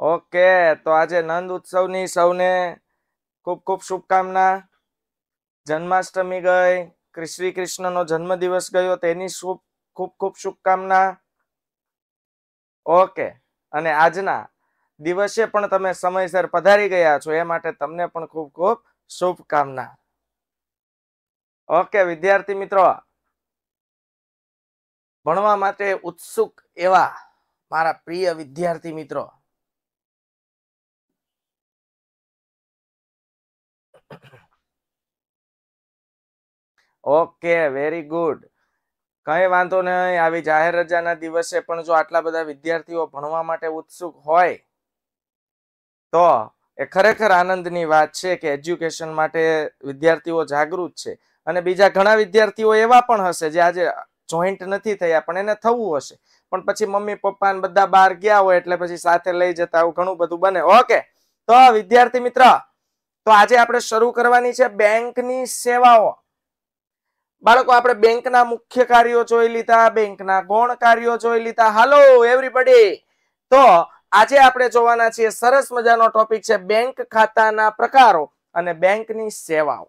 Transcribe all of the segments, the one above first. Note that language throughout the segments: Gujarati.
ઓકે તો આજે નંદ ઉત્સવની સૌને ખૂબ ખૂબ શુભકામના જન્માષ્ટમી ગઈ શ્રી કૃષ્ણનો જન્મદિવસ ગયો તેની શુભ ખૂબ ખૂબ શુભકામના ઓકે અને આજના દિવસે પણ તમે સમયસર પધારી ગયા છો એ માટે તમને પણ ખૂબ ખૂબ શુભકામના ઓકે વિદ્યાર્થી મિત્રો ભણવા માટે ઉત્સુક એવા મારા પ્રિય વિદ્યાર્થી મિત્રો ઓકે વેરી ગુડ કઈ વાંધો નહીં આવી જાહેર રજાના દિવસે પણ જો આટલા બધા વિદ્યાર્થીઓ ભણવા માટે ઉત્સુક હોય તો એ ખરેખર આનંદની વાત છે કે એજ્યુકેશન માટે વિદ્યાર્થીઓ જાગૃત છે અને બીજા ઘણા વિદ્યાર્થીઓ એવા પણ હશે જે આજે જોઈન્ટ નથી થયા પણ એને થવું હશે પણ પછી મમ્મી પપ્પા બધા બહાર ગયા હોય એટલે પછી સાથે લઈ જતા આવું ઘણું બધું બને ઓકે તો વિદ્યાર્થી મિત્ર તો આજે આપણે શરૂ કરવાની છે બેંકની સેવાઓ બાળકો આપણે બેંકના મુખ્ય કાર્યો જોઈ લીધા બેંકના ગૌણ કાર્યો જોઈ લીધા હાલો એવરીબડી તો આજે આપણે જોવાના છીએ સરસ મજાનો ટોપિક છે બેંક ખાતાના પ્રકારો અને બેંકની સેવાઓ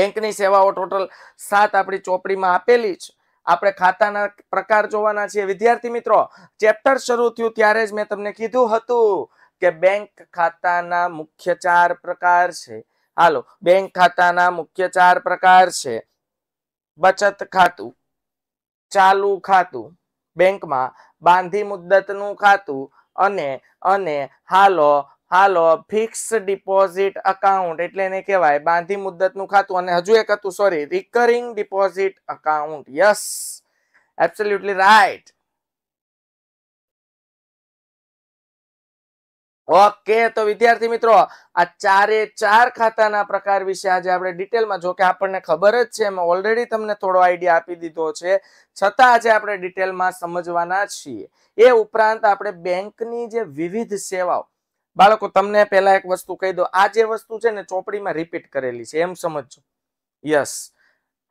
બેંકની સેવાઓ ટોટલ સાત આપણી ચોપડીમાં આપેલી છે આપણે ખાતાના પ્રકાર જોવાના છીએ વિદ્યાર્થી મિત્રો ચેપ્ટર શરૂ થયું ત્યારે જ મેં તમને કીધું હતું કે બેંક ખાતાના મુખ્ય ચાર પ્રકાર છે હાલો બેંક ખાતાના મુખ્ય ચાર પ્રકાર છે બચત ખાતું ચાલુ ખાતું બેંકમાં બાંધી મુદ્દતનું ખાતું અને અને હાલો હાલો ફિક્સ ડિપોઝિટ અકાઉન્ટ એટલે એને કહેવાય બાંધી મુદ્દતનું ખાતું અને હજુ એક હતું sorry recurring deposit account yes absolutely right okay તો વિદ્યાર્થી મિત્રો આ ચારે ચાર ખાતાના પ્રકાર વિશે આજે આપણે ડિટેલમાં જો કે આપણને ખબર જ છે એમાં ઓલરેડી તમને થોડો આઈડિયા આપી દીધો છે છતાં આજે આપણે ડિટેલમાં સમજવાના છીએ એ ઉપરાંત આપણે બેંકની જે વિવિધ સેવાઓ બાળકો તમને પહેલા એક વસ્તુ કહી દો આ જે વસ્તુ છે ને ચોપડીમાં રિપીટ કરેલી છે એમ સમજજો યસ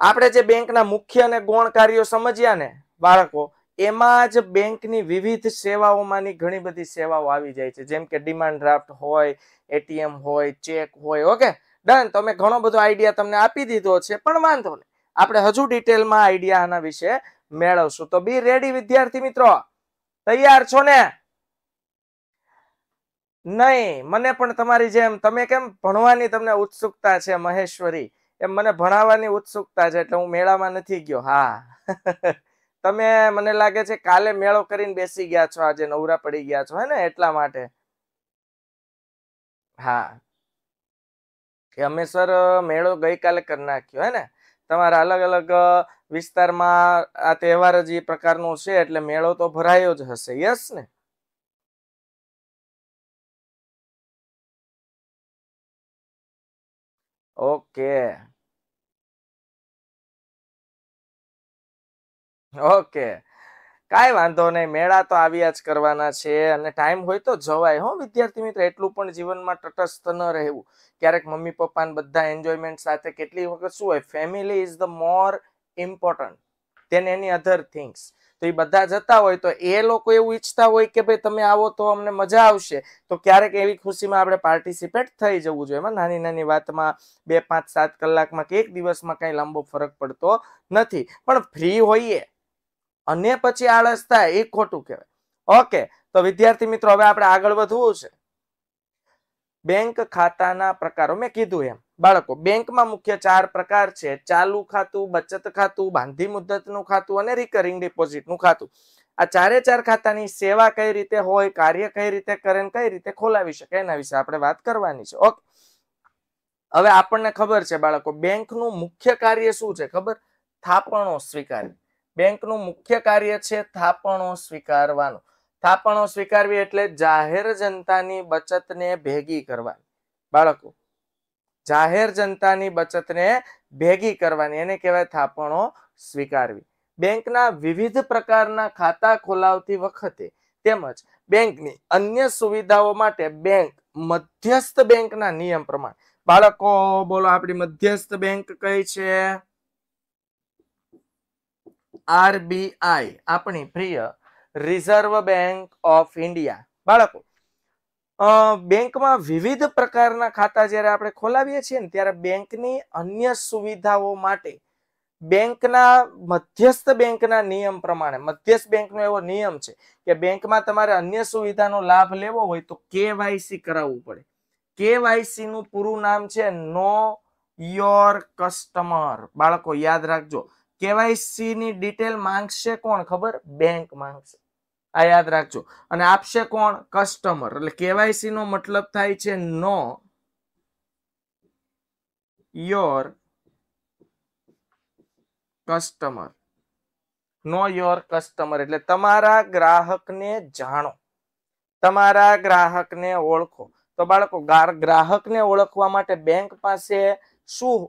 આપણે જે બેંકના મુખ્ય અને ગૌણ કાર્યો સમજ્યા ને બાળકો એમાં જ બેંકની વિવિધ સેવાઓમાંની ઘણી બધી સેવાઓ આવી જાય છે જેમ કે ડિમાન્ડ ડ્રાફ્ટ હોય એટીએમ હોય ચેક હોય ઓકે ડન તમે ઘણો બધો આઈડિયા તમને આપી દીધો છે પણ વાંધો નહીં આપણે હજુ ડિટેલમાં આઈડિયા આના વિશે મેળવશું તો બી રેડી વિદ્યાર્થી મિત્રો તૈયાર છો ને નહીં મને પણ તમારી જેમ તમે કેમ ભણવાની તમને ઉત્સુકતા છે મહેશ્વરી એમ મને ભણાવવાની ઉત્સુકતા છે એટલે હું મેળામાં નથી ગયો હા તમે મને લાગે છે કાલે મેળો કરીને બેસી ગયા છો આજે નવરા પડી ગયા છો હે ને એટલા માટે હા કે અમે સર મેળો ગઈકાલે કરી નાખ્યો હે ને તમારા અલગ અલગ વિસ્તારમાં આ તહેવાર જ એ પ્રકારનો છે એટલે મેળો તો ભરાયો જ હશે યસ ને ઓકે ઓકે કાંઈ વાંધો નહીં મેળા તો આવ્યા જ કરવાના છે અને ટાઈમ હોય તો જવાય હો વિદ્યાર્થી મિત્ર એટલું પણ જીવનમાં તટસ્થ ન રહેવું ક્યારેક મમ્મી પપ્પાને બધા એન્જોયમેન્ટ સાથે કેટલી વખત શું હોય family is the more important than any other things તો એ બધા જતા હોય તો એ લોકો એવું ઈચ્છતા હોય કે ભાઈ તમે આવો તો અમને મજા આવશે તો ક્યારેક એવી ખુશીમાં આપણે પાર્ટિસિપેટ થઈ જવું જોઈએ એમાં નાની નાની વાતમાં બે પાંચ સાત કલાકમાં કે એક દિવસમાં કંઈ લાંબો ફરક પડતો નથી પણ ફ્રી હોઈએ અને પછી આળસ થાય એ ખોટું કહેવાય ઓકે તો વિદ્યાર્થી મિત્રો હવે આપણે આગળ વધવું છે બેંક ખાતાના પ્રકારો મેં કીધું એમ બાળકો બેંકમાં મુખ્ય ચાર પ્રકાર છે ચાલુ ખાતું બચત ખાતું બાંધી મુદ્દતનું ખાતું અને રિકરિંગ ડિપોઝિટનું ખાતું આ ચારે ચાર ખાતાની સેવા કઈ રીતે હોય કાર્ય કઈ રીતે કરે કઈ રીતે ખોલાવી શકે એના વિશે આપણે વાત કરવાની છે ઓકે હવે આપણને ખબર છે બાળકો બેંકનું મુખ્ય કાર્ય શું છે ખબર થાપણો સ્વીકારવી બેંકનું મુખ્ય કાર્ય છે થાપણો સ્વીકારવાનું થાપણો સ્વીકારવી એટલે જાહેર જનતાની બચતને ભેગી કરવાની બાળકો જાહેર જનતાની બચતને ભેગી કરવાની એને કહેવાય થાપણો સ્વીકારવી બેંકના વિવિધ પ્રકારના ખાતા ખોલાવતી વખતે તેમજ બેંકની અન્ય સુવિધાઓ માટે બેંક મધ્યસ્થ બેંકના નિયમ પ્રમાણે બાળકો બોલો આપણી મધ્યસ્થ બેંક કઈ છે આરબીઆઈ આપણી પ્રિય રિઝર્વ બેંક ઓફ ઇન્ડિયા બાળકો બેંકમાં વિવિધ પ્રકારના ખાતા જ્યારે આપણે ખોલાવીએ છીએ ને ત્યારે બેંકની અન્ય સુવિધાઓ માટે બેંકના મધ્યસ્થ બેંકના નિયમ પ્રમાણે મધ્યસ્થ બેંકનો એવો નિયમ છે કે બેંકમાં તમારે અન્ય સુવિધાનો લાભ લેવો હોય તો કેવાયસી કરાવવું પડે કેવાયસી નું પૂરું નામ છે નો યોર કસ્ટમર બાળકો યાદ રાખજો કેવાયસી ની ડિટેલ માંગશે કોણ ખબર બેંક માંગશે આ યાદ રાખજો અને આપશે કોણ કસ્ટમર એટલે કેવાયસી નો મતલબ થાય છે know your customer know your customer એટલે તમારા ગ્રાહકને જાણો તમારા ગ્રાહકને ઓળખો તો બાળકો ગ્રાહકને ઓળખવા માટે બેંક પાસે શું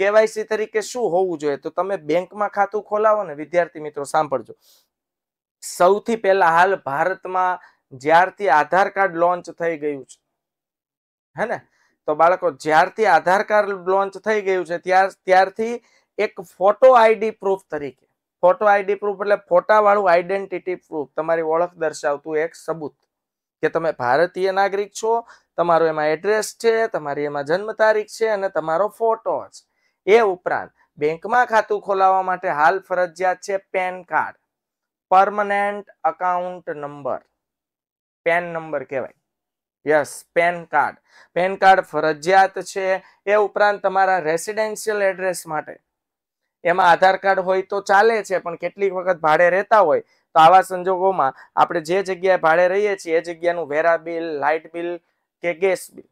કેવાયસી તરીકે શું હોવું જોઈએ તો તમે બેંકમાં ખાતું ખોલાવો ને વિદ્યાર્થી મિત્રો સાંભળજો સૌથી પહેલા હાલ ભારતમાં જ્યારથી આધાર કાર્ડ લોન્ચ થઈ ગયું છે હે ને તો બાળકો જ્યારથી આધાર કાર્ડ લોન્ચ થઈ ગયું છે ત્યાર ત્યારથી એક ફોટો આઈડી પ્રૂફ તરીકે ફોટો આઈડી પ્રૂફ એટલે ફોટાવાળું આઈડેન્ટિટી પ્રૂફ તમારી ઓળખ દર્શાવતું એક સબૂત કે તમે ભારતીય નાગરિક છો તમારું એમાં એડ્રેસ છે તમારી એમાં જન્મ તારીખ છે અને તમારો ફોટો છે એ ઉપરાંત બેંકમાં ખાતું ખોલાવવા માટે હાલ ફરજિયાત છે PAN card permanent account number PAN number કહેવાય yes PAN card PAN card ફરજિયાત છે એ ઉપરાંત તમારા રેસિડેન્શિયલ એડ્રેસ માટે એમાં આધાર કાર્ડ હોય તો ચાલે છે પણ કેટલીક વખત ભાડે રહેતા હોય તો આવા સંજોગોમાં આપણે જે જગ્યાએ ભાડે રહીએ છીએ એ જગ્યાનું વેરા બિલ લાઇટ બિલ કે ગેસ બિલ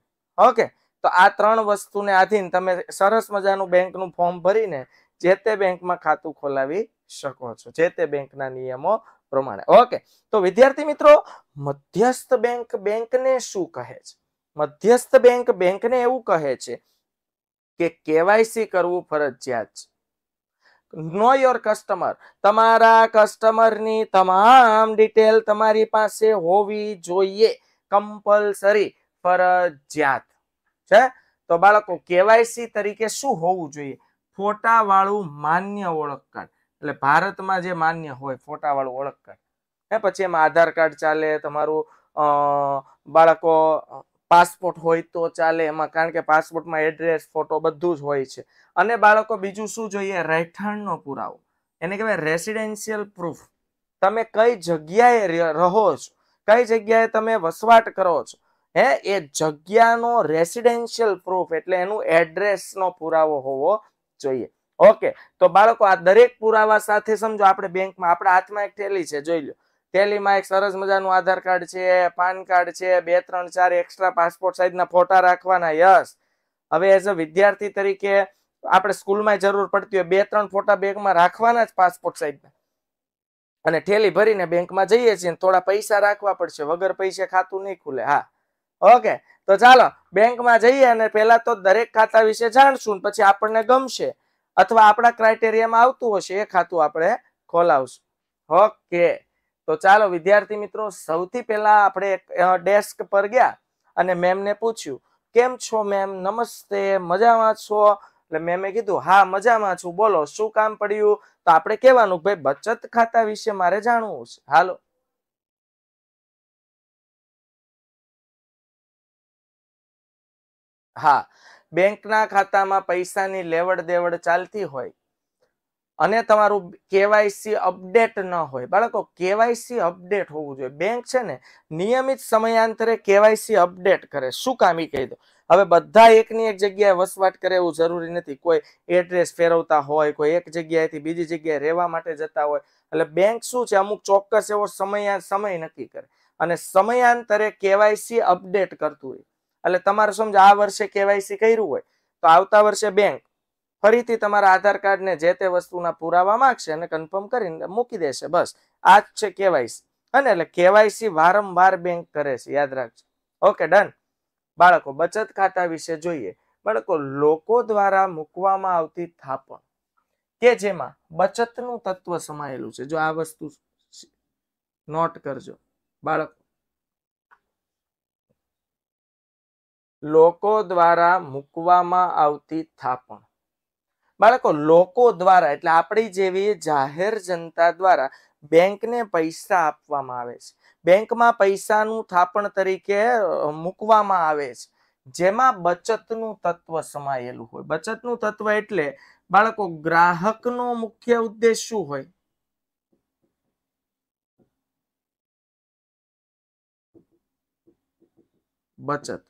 ઓકે તો આ ત્રણ વસ્તુને આધીન તમે સરસ મજાનું બેંકનું ફોર્મ ભરીને જે તે બેંકમાં ખાતું ખોલાવી શકો છો જે તે બેંકના નિયમો પ્રમાણે ઓકે તો વિદ્યાર્થી મિત્રો મધ્યસ્થ બેંક બેંકને શું કહે છે મધ્યસ્થ બેંક બેંકને એવું કહે છે કે કેવાયસી કરવું ફરજિયાત છે નો યોર કસ્ટમર તમારા કસ્ટમરની તમામ ડિટેલ તમારી પાસે હોવી જોઈએ કમ્પલસરી ફરજિયાત છે તો બાળકો કેવાયસી તરીકે શું હોવું જોઈએ ફોટાવાળું માન્ય ઓળખ કાર્ડ એટલે ભારતમાં જે માન્ય હોય ફોટાવાળું ઓળખ કાર્ડ હે પછી એમાં આધાર કાર્ડ ચાલે તમારું બાળકો પાસપોર્ટ હોય તો ચાલે એમાં કારણ કે પાસપોર્ટમાં એડ્રેસ ફોટો બધું જ હોય છે અને બાળકો બીજું શું જોઈએ રહેઠાણનો પુરાવો એને કહેવાય રેસિડેન્શિયલ પ્રૂફ તમે કઈ જગ્યાએ રહો છો કઈ જગ્યાએ તમે વસવાટ કરો છો હે એ જગ્યાનો રેસિડેન્શિયલ પ્રૂફ એટલે એનું નો પુરાવો હોવો જોઈએ ઓકે તો બાળકો આ દરેક પુરાવા સાથે સમજો આપણે બેંકમાં આપણા હાથમાં એક થેલી છે જોઈ લો થેલીમાં એક સરસ મજાનું આધાર કાર્ડ છે પાન કાર્ડ છે બે ત્રણ ચાર એક્સ્ટ્રા પાસપોર્ટ સાઇઝના ફોટા રાખવાના યસ હવે એઝ અ વિદ્યાર્થી તરીકે આપણે સ્કૂલમાં જરૂર પડતી હોય બે ત્રણ ફોટા બેંકમાં રાખવાના જ પાસપોર્ટ સાઇઝના અને ઠેલી ભરીને બેંકમાં જઈએ છીએ થોડા પૈસા રાખવા પડશે વગર પૈસા ખાતું નહીં ખુલે હા ઓકે તો ચાલો બેંકમાં જઈએ અને પહેલા તો દરેક ખાતા વિશે જાણશું પછી આપણને ગમશે અથવા આપણા ક્રાઇટેરિયામાં આવતું હશે એ ખાતું આપણે ખોલાવશું ઓકે તો ચાલો વિદ્યાર્થી મિત્રો સૌથી પહેલા આપણે ડેસ્ક પર ગયા અને મેમને પૂછ્યું કેમ છો મેમ નમસ્તે મજામાં છો એટલે મેમે કીધું હા મજામાં છું બોલો શું કામ પડ્યું તો આપણે કહેવાનું ભાઈ બચત ખાતા વિશે મારે જાણવું છે હાલો હા બેંકના ખાતામાં પૈસાની લેવડ દેવડ ચાલતી હોય અને તમારું કેવાયસી અપડેટ ન હોય બાળકો કેવાયસી અપડેટ હોવું જોઈએ બેંક છે ને નિયમિત સમયાંતરે કેવાયસી અપડેટ કરે શું કામી કહી દો હવે બધા એકની એક જગ્યાએ વસવાટ કરે એવું જરૂરી નથી કોઈ એડ્રેસ ફેરવતા હોય કોઈ એક જગ્યાએથી બીજી જગ્યાએ રહેવા માટે જતા હોય એટલે બેંક શું છે અમુક ચોક્કસ એવો સમય સમય નક્કી કરે અને સમયાંતરે કેવાયસી અપડેટ કરતું હોય એટલે તમારે સમજ આ વર્ષે કેવાયસી કર્યું હોય તો આવતા વર્ષે બેંક ફરીથી તમારા આધાર કાર્ડને જે તે વસ્તુના પુરાવા માંગશે અને કન્ફર્મ કરીને મૂકી દેશે બસ આ જ છે કેવાયસી અને એટલે કેવાયસી વારંવાર બેંક કરે છે યાદ રાખજો ઓકે ડન બાળકો બચત ખાતા વિશે જોઈએ બાળકો લોકો દ્વારા મૂકવામાં આવતી થાપણ કે જેમાં બચતનું તત્વ સમાયેલું છે જો આ વસ્તુ નોટ કરજો બાળકો લોકો દ્વારા મૂકવામાં આવતી થાપણ બાળકો લોકો દ્વારા એટલે આપણી જેવી જાહેર જનતા દ્વારા બેંકને પૈસા આપવામાં આવે છે બેંકમાં પૈસાનું થાપણ તરીકે મૂકવામાં આવે છે જેમાં બચતનું તત્વ સમાયેલું હોય બચતનું તત્વ એટલે બાળકો ગ્રાહકનો મુખ્ય ઉદ્દેશ શું હોય બચત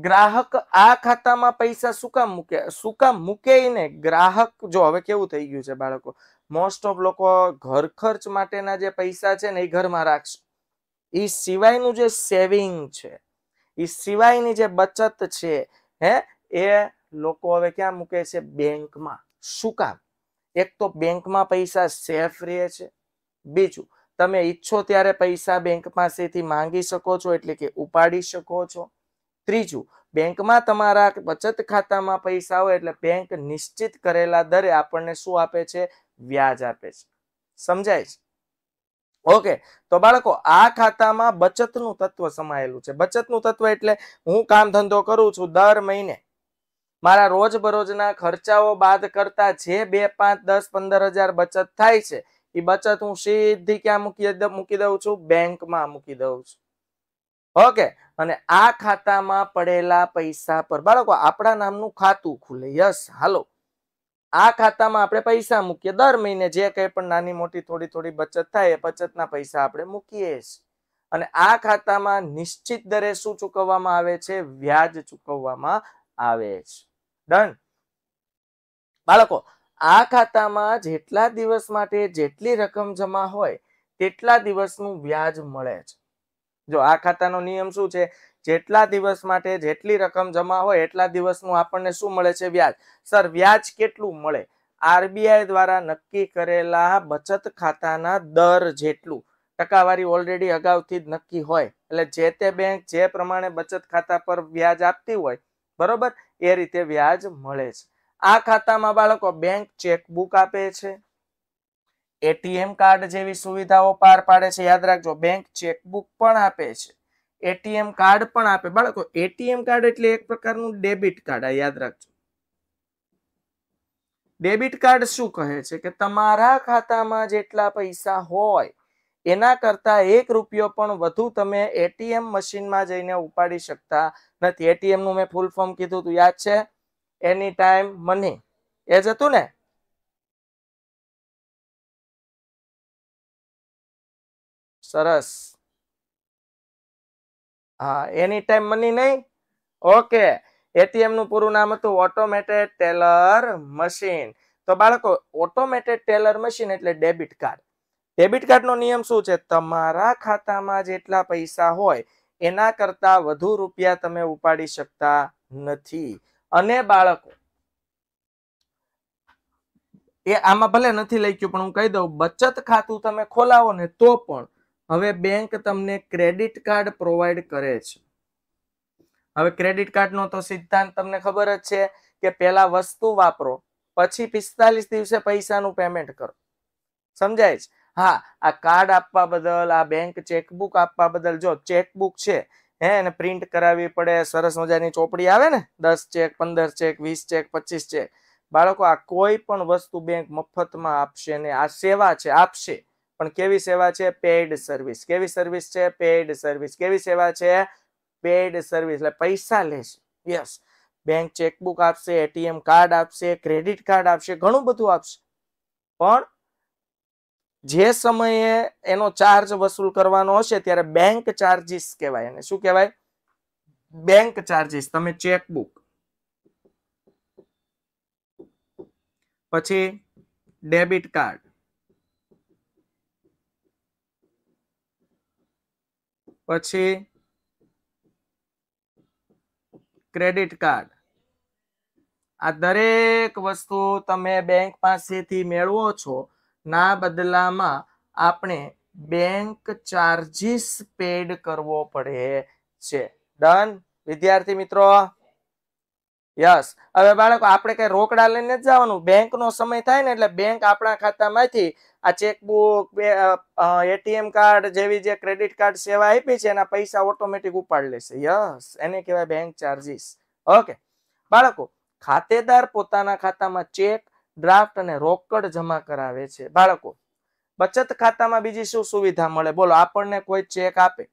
ગ્રાહક આ ખાતામાં પૈસા શું કામ મૂકે શું કામ ને ગ્રાહક જો હવે કેવું થઈ ગયું છે બાળકો મોસ્ટ ઓફ લોકો ઘર ખર્ચ માટેના જે પૈસા છે ને એ ઘરમાં રાખશે એ સિવાયનું જે સેવિંગ છે એ સિવાયની જે બચત છે હે એ લોકો હવે ક્યાં મૂકે છે બેંકમાં શું કામ એક તો બેંકમાં પૈસા સેફ રહે છે બીજું તમે ઈચ્છો ત્યારે પૈસા બેંક પાસેથી માંગી શકો છો એટલે કે ઉપાડી શકો છો ત્રીજું બેંકમાં તમારા બચત ખાતામાં પૈસા હોય એટલે બેંક નિશ્ચિત કરેલા દરે આપણને શું આપે છે વ્યાજ આપે છે સમજાય છે ઓકે તો બાળકો આ ખાતામાં બચતનું તત્વ સમાયેલું છે બચતનું તત્વ એટલે હું કામ ધંધો કરું છું દર મહિને મારા રોજબરોજના ખર્ચાઓ બાદ કરતા જે બે પાંચ દસ પંદર હજાર બચત થાય છે એ બચત હું સીધી ક્યાં મૂકી મૂકી દઉં છું બેંકમાં મૂકી દઉં છું ઓકે અને આ ખાતામાં પડેલા પૈસા પર બાળકો આપણા નામનું ખાતું ખુલે યસ હાલો આ ખાતામાં આપણે પૈસા મૂકીએ દર મહિને જે કંઈ પણ નાની મોટી થોડી થોડી બચત થાય એ બચતના પૈસા આપણે મૂકીએ અને આ ખાતામાં નિશ્ચિત દરે શું ચૂકવવામાં આવે છે વ્યાજ ચૂકવવામાં આવે છે ડન બાળકો આ ખાતામાં જેટલા દિવસ માટે જેટલી રકમ જમા હોય તેટલા દિવસનું વ્યાજ મળે છે જો આ ખાતાનો નિયમ શું છે જેટલા દિવસ માટે જેટલી રકમ જમા હોય એટલા દિવસનું આપણને શું મળે છે વ્યાજ સર વ્યાજ કેટલું મળે આરબીઆઈ દ્વારા નક્કી કરેલા બચત ખાતાના દર જેટલું ટકાવારી ઓલરેડી અગાઉથી જ નક્કી હોય એટલે જે તે બેંક જે પ્રમાણે બચત ખાતા પર વ્યાજ આપતી હોય બરોબર એ રીતે વ્યાજ મળે છે આ ખાતામાં બાળકો બેંક ચેકબુક આપે છે એટીએમ કાર્ડ જેવી સુવિધાઓ પાર પાડે છે યાદ રાખજો બેંક ચેકબુક પણ આપે છે એટીએમ કાર્ડ પણ આપે બાળકો એટીએમ કાર્ડ એટલે એક પ્રકારનું ડેબિટ કાર્ડ આ યાદ રાખજો ડેબિટ કાર્ડ શું કહે છે કે તમારા ખાતામાં જેટલા પૈસા હોય એના કરતાં એક રૂપિયો પણ વધુ તમે એટીએમ મશીનમાં જઈને ઉપાડી શકતા નથી એટીએમનું મેં ફૂલ ફોર્મ કીધું હતું યાદ છે એની ટાઈમ મની એ જ હતું ને સરસ હા એની ટાઈમ મની નહીં ઓકે એટીએમ નું પૂરું નામ હતું ઓટોમેટેડ ટેલર મશીન તો બાળકો ઓટોમેટેડ ટેલર મશીન એટલે ડેબિટ કાર્ડ ડેબિટ કાર્ડ નો નિયમ શું છે તમારા ખાતામાં જેટલા પૈસા હોય એના કરતા વધુ રૂપિયા તમે ઉપાડી શકતા નથી અને બાળકો એ આમાં ભલે નથી લઈ ગયું પણ હું કહી દઉં બચત ખાતું તમે ખોલાવો ને તો પણ હવે બેંક તમને ક્રેડિટ કાર્ડ પ્રોવાઈડ કરે છે હવે ક્રેડિટ કાર્ડનો તો સિદ્ધાંત તમને ખબર જ છે કે પહેલા વસ્તુ વાપરો પછી પિસ્તાલીસ દિવસે પૈસાનું પેમેન્ટ કરો સમજાય છે હા આ કાર્ડ આપવા બદલ આ બેંક ચેકબુક આપવા બદલ જો ચેકબુક છે હે એને પ્રિન્ટ કરાવવી પડે સરસ મજાની ચોપડી આવે ને દસ ચેક પંદર ચેક વીસ ચેક પચીસ ચેક બાળકો આ કોઈ પણ વસ્તુ બેંક મફતમાં આપશે ને આ સેવા છે આપશે પણ કેવી સેવા છે પેઇડ સર્વિસ કેવી સર્વિસ છે પેઇડ સર્વિસ કેવી સેવા છે પેઇડ સર્વિસ એટલે પૈસા લેશે યસ બેંક ચેકબુક આપશે એટીએમ કાર્ડ આપશે ક્રેડિટ કાર્ડ આપશે ઘણું બધું આપશે પણ જે સમયે એનો ચાર્જ વસૂલ કરવાનો હશે ત્યારે બેંક ચાર્જિસ કહેવાય એને શું કહેવાય બેંક ચાર્જિસ તમે ચેકબુક પછી ડેબિટ કાર્ડ પછી ક્રેડિટ કાર્ડ આ દરેક વસ્તુ તમે બેંક પાસેથી મેળવો છો ના બદલામાં આપણે બેંક ચાર્જિસ પેડ કરવો પડે છે ડન વિદ્યાર્થી મિત્રો યસ હવે બાળકો આપણે કઈ રોકડા લઈને જ જવાનું બેંકનો સમય થાય ને એટલે બેંક આપણા ખાતામાંથી આ ચેકબુક એટીએમ કાર્ડ જેવી જે ક્રેડિટ કાર્ડ સેવા આપી છે એના પૈસા ઓટોમેટિક ઉપાડ લેશે યસ એને કહેવાય બેંક ચાર્જીસ ઓકે બાળકો ખાતેદાર પોતાના ખાતામાં ચેક ડ્રાફ્ટ અને રોકડ જમા કરાવે છે બાળકો બચત ખાતામાં બીજી શું સુવિધા મળે બોલો આપણને કોઈ ચેક આપે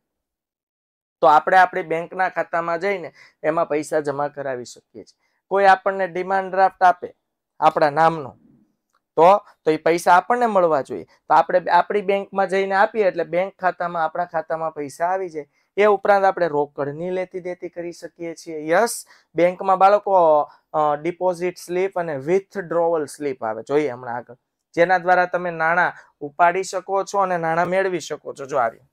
તો આપણે આપણી બેંકના ખાતામાં જઈને એમાં પૈસા જમા કરાવી શકીએ છીએ કોઈ આપણને ડિમાન્ડ ડ્રાફ્ટ આપે આપણા નામનો તો તો એ પૈસા આપણને મળવા જોઈએ તો આપણે આપણી બેંકમાં જઈને આપીએ એટલે બેંક ખાતામાં આપણા ખાતામાં પૈસા આવી જાય એ ઉપરાંત આપણે રોકડની લેતી દેતી કરી શકીએ છીએ યસ બેંકમાં બાળકો ડિપોઝિટ સ્લીપ અને વિથડ્રોવલ સ્લીપ આવે જોઈએ હમણાં આગળ જેના દ્વારા તમે નાણાં ઉપાડી શકો છો અને નાણાં મેળવી શકો છો જો આવી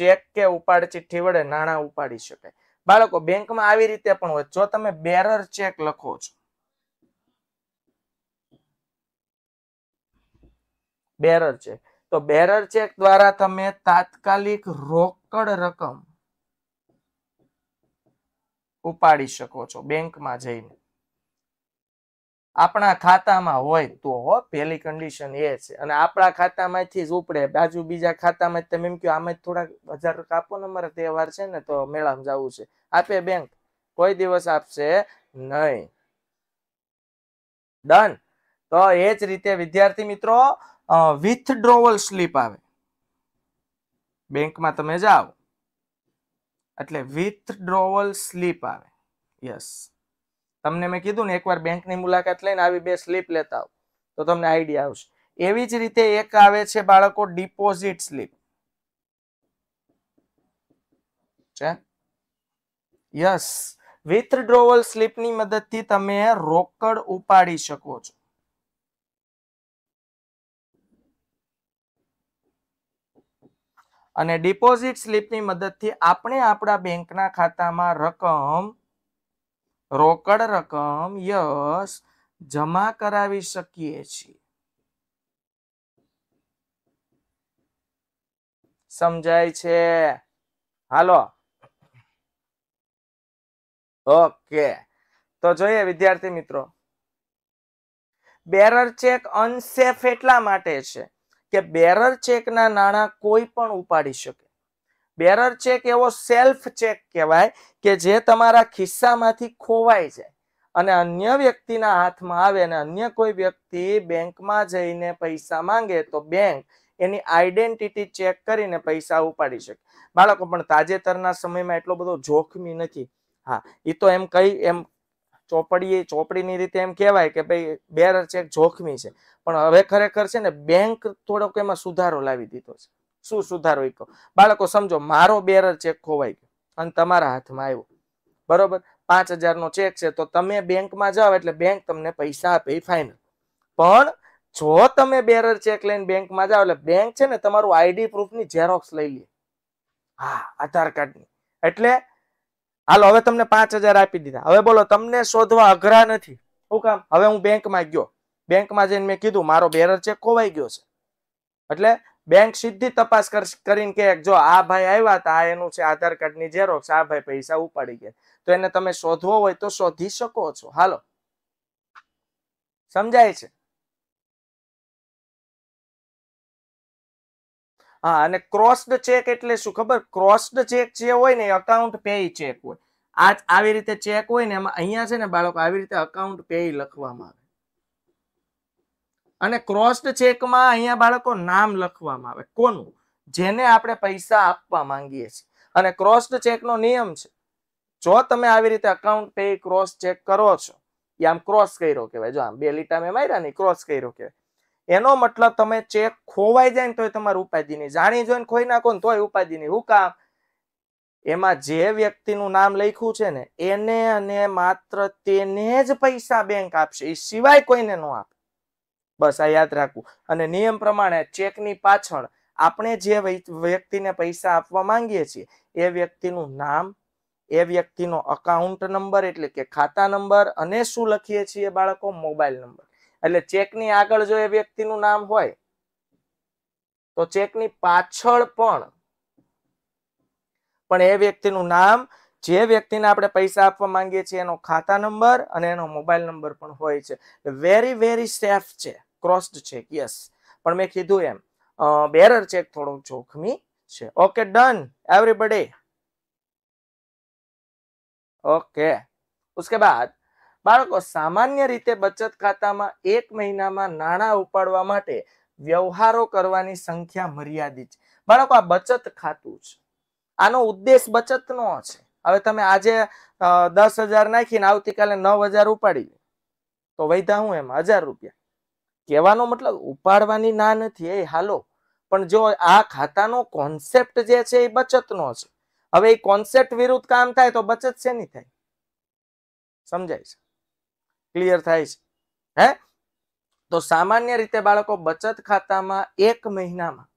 ચેક કે ઉપાડ ચિઠ્ઠી વડે નાણાં ઉપાડી શકાય બાળકો બેંકમાં આવી રીતે પણ હોય જો તમે બેરર ચેક લખો છો બેરર ચેક તો બેરર ચેક દ્વારા તમે તાત્કાલિક રોકડ રકમ ઉપાડી શકો છો બેંકમાં જઈને આપણા ખાતામાં હોય તો હો પહેલી કન્ડિશન એ છે અને આપણા ખાતામાંથી જ ઉપડે બાજુ બીજા ખાતામાં તમે એમ કહ્યું આમાં થોડાક હજાર કાપો ને મારે તહેવાર છે ને તો મેળામાં જવું છે આપે બેંક કોઈ દિવસ આપશે નહીં ડન તો એ જ રીતે વિદ્યાર્થી મિત્રો વિથડ્રોવલ સ્લીપ આવે બેંકમાં તમે જાઓ એટલે વિથડ્રોવલ સ્લીપ આવે યસ તમને મેં કીધું ને એકવાર બેંકની મુલાકાત લઈને આવી બે સ્લીપ લેતા આવો તો તમને આઈડિયા આવશે એવી જ રીતે એક આવે છે બાળકો ડિપોઝિટ સ્લીપ છે યસ વિથડ્રોવલ સ્લીપની મદદથી તમે રોકડ ઉપાડી શકો છો અને ડિપોઝિટ સ્લિપની મદદથી આપણે આપણા બેંકના ખાતામાં રકમ રોકડ રકમ યસ જમા કરાવી શકીએ છીએ સમજાય છે હાલો ઓકે તો જોઈએ વિદ્યાર્થી મિત્રો બેરર ચેક અનસેફ એટલા માટે છે કે બેરર ચેકના નાણાં કોઈ પણ ઉપાડી શકે બેરર ચેક એવો સેલ્ફ ચેક કહેવાય કે જે તમારા ખિસ્સામાંથી ખોવાઈ જાય અને અન્ય વ્યક્તિના હાથમાં આવે અને અન્ય કોઈ વ્યક્તિ બેંકમાં જઈને પૈસા માંગે તો બેંક એની આઈડેન્ટિટી ચેક કરીને પૈસા ઉપાડી શકે બાળકો પણ તાજેતરના સમયમાં એટલો બધો જોખમી નથી હા એ તો એમ કઈ એમ ચોપડી ચોપડીની રીતે એમ કહેવાય કે ભાઈ બેરર ચેક જોખમી છે પણ હવે ખરેખર છે ને બેંક થોડોક એમાં સુધારો લાવી દીધો છે શું સુધારો એ બાળકો સમજો મારો બેરર ચેક ખોવાઈ ગયો અને તમારા હાથમાં આવ્યો બરોબર પાંચ હજારનો ચેક છે તો તમે બેંકમાં જાઓ એટલે બેંક તમને પૈસા આપે ફાઇનલ પણ જો તમે બેરર ચેક લઈને બેંકમાં જાઓ એટલે બેંક છે ને તમારું આઈડી પ્રૂફની ઝેરોક્સ લઈ લે હા આધાર કાર્ડની એટલે હાલો હવે તમને પાંચ આપી દીધા હવે બોલો તમને શોધવા અઘરા નથી શું કામ હવે હું બેંકમાં ગયો બેંકમાં જઈને મેં કીધું મારો બેરર ચેક ખોવાઈ ગયો છે એટલે બેંક સીધી તપાસ કરીને કે જો આ ભાઈ આવ્યા હતા આ એનું છે આધાર કાર્ડની ઝેરોક્ષ આ ભાઈ પૈસા ઉપાડી ગયા તો એને તમે શોધવો હોય તો શોધી શકો છો હાલો સમજાય છે હા અને ક્રોસ્ડ ચેક એટલે શું ખબર ક્રોસ્ડ ચેક જે હોય ને અકાઉન્ટ પેય ચેક હોય આ આવી રીતે ચેક હોય ને એમાં અહીંયા છે ને બાળકો આવી રીતે અકાઉન્ટ પે લખવામાં આવે અને ક્રોસ્ડ ચેકમાં અહીંયા બાળકો નામ લખવામાં આવે કોનું જેને આપણે પૈસા આપવા માંગીએ છીએ અને ક્રોસ્ડ ચેકનો નિયમ છે જો તમે આવી રીતે અકાઉન્ટ પે ક્રોસ ચેક કરો છો એ આમ ક્રોસ કર્યો કહેવાય જો આમ બે લીટા મેં માર્યા ને ક્રોસ કર્યો કહેવાય એનો મતલબ તમે ચેક ખોવાઈ જાય ને તોય તમારું ઉપાધિ નહીં જાણી જોઈને ખોઈ નાખો ને તોય ઉપાધિ નહીં હું કામ એમાં જે વ્યક્તિનું નામ લખ્યું છે ને એને અને માત્ર તેને જ પૈસા બેંક આપશે એ સિવાય કોઈને ન આપે બસ આ યાદ રાખવું અને નિયમ પ્રમાણે ચેકની પાછળ આપણે જે વ્યક્તિને પૈસા આપવા માંગીએ છીએ એ વ્યક્તિનું નામ એ વ્યક્તિનો અકાઉન્ટ નંબર એટલે કે ખાતા નંબર અને શું લખીએ છીએ બાળકો મોબાઈલ નંબર એટલે ચેકની આગળ જો એ વ્યક્તિનું નામ હોય તો ચેકની પાછળ પણ પણ એ વ્યક્તિનું નામ જે વ્યક્તિને આપણે પૈસા આપવા માંગીએ છીએ એનો ખાતા નંબર અને એનો મોબાઈલ નંબર પણ હોય છે વેરી વેરી સેફ છે ક્રોસ્ડ છે યસ પણ મેં કીધું એમ બેરર ચેક થોડો જોખમી છે ઓકે ડન એવરીબડી ઓકે उसके બાદ બાળકો સામાન્ય રીતે બચત ખાતામાં એક મહિનામાં નાણાં ઉપાડવા માટે વ્યવહારો કરવાની સંખ્યા મર્યાદિત છે બાળકો આ બચત ખાતું છે આનો ઉદ્દેશ બચતનો છે હવે તમે આજે દસ હજાર નાખીને આવતીકાલે નવ હજાર ઉપાડી તો વૈધા હું એમ હજાર રૂપિયા કહેવાનો મતલબ ઉપાડવાની ના નથી એ હાલો પણ જો આ ખાતાનો કોન્સેપ્ટ જે છે એ બચતનો છે હવે એ કોન્સેપ્ટ વિરુદ્ધ કામ થાય તો બચત શેની થાય સમજાય છે ક્લિયર થાય છે હે તો સામાન્ય રીતે બાળકો બચત ખાતામાં એક મહિનામાં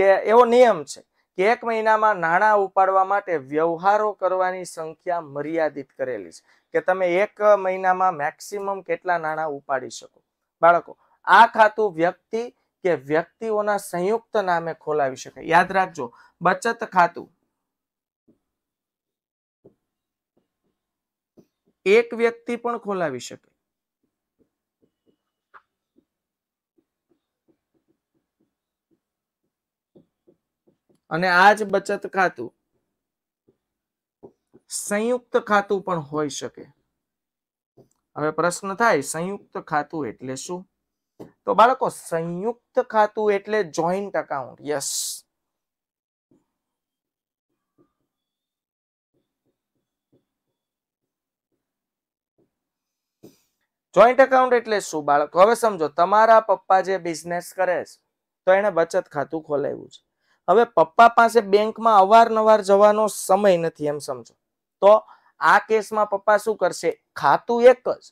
કે એવો નિયમ છે કે એક મહિનામાં નાણાં ઉપાડવા માટે વ્યવહારો કરવાની સંખ્યા મર્યાદિત કરેલી છે કે તમે એક મહિનામાં મેક્સિમમ કેટલા નાણાં ઉપાડી શકો બાળકો આ ખાતું વ્યક્તિ કે વ્યક્તિઓના સંયુક્ત નામે ખોલાવી શકાય યાદ રાખજો બચત ખાતું એક વ્યક્તિ પણ ખોલાવી શકે અને આ જ બચત ખાતું સંયુક્ત ખાતું પણ હોઈ શકે હવે પ્રશ્ન થાય સંયુક્ત ખાતું એટલે શું તો બાળકો સંયુક્ત ખાતું એટલે joint account yes joint account એટલે શું બાળકો હવે સમજો તમારા પપ્પા જે બિઝનેસ કરે છે તો એને બચત ખાતું ખોલાવ્યું છે હવે પપ્પા પાસે બેંકમાં અવારનવાર જવાનો સમય નથી એમ સમજો તો આ કેસમાં પપ્પા શું કરશે ખાતું એક જ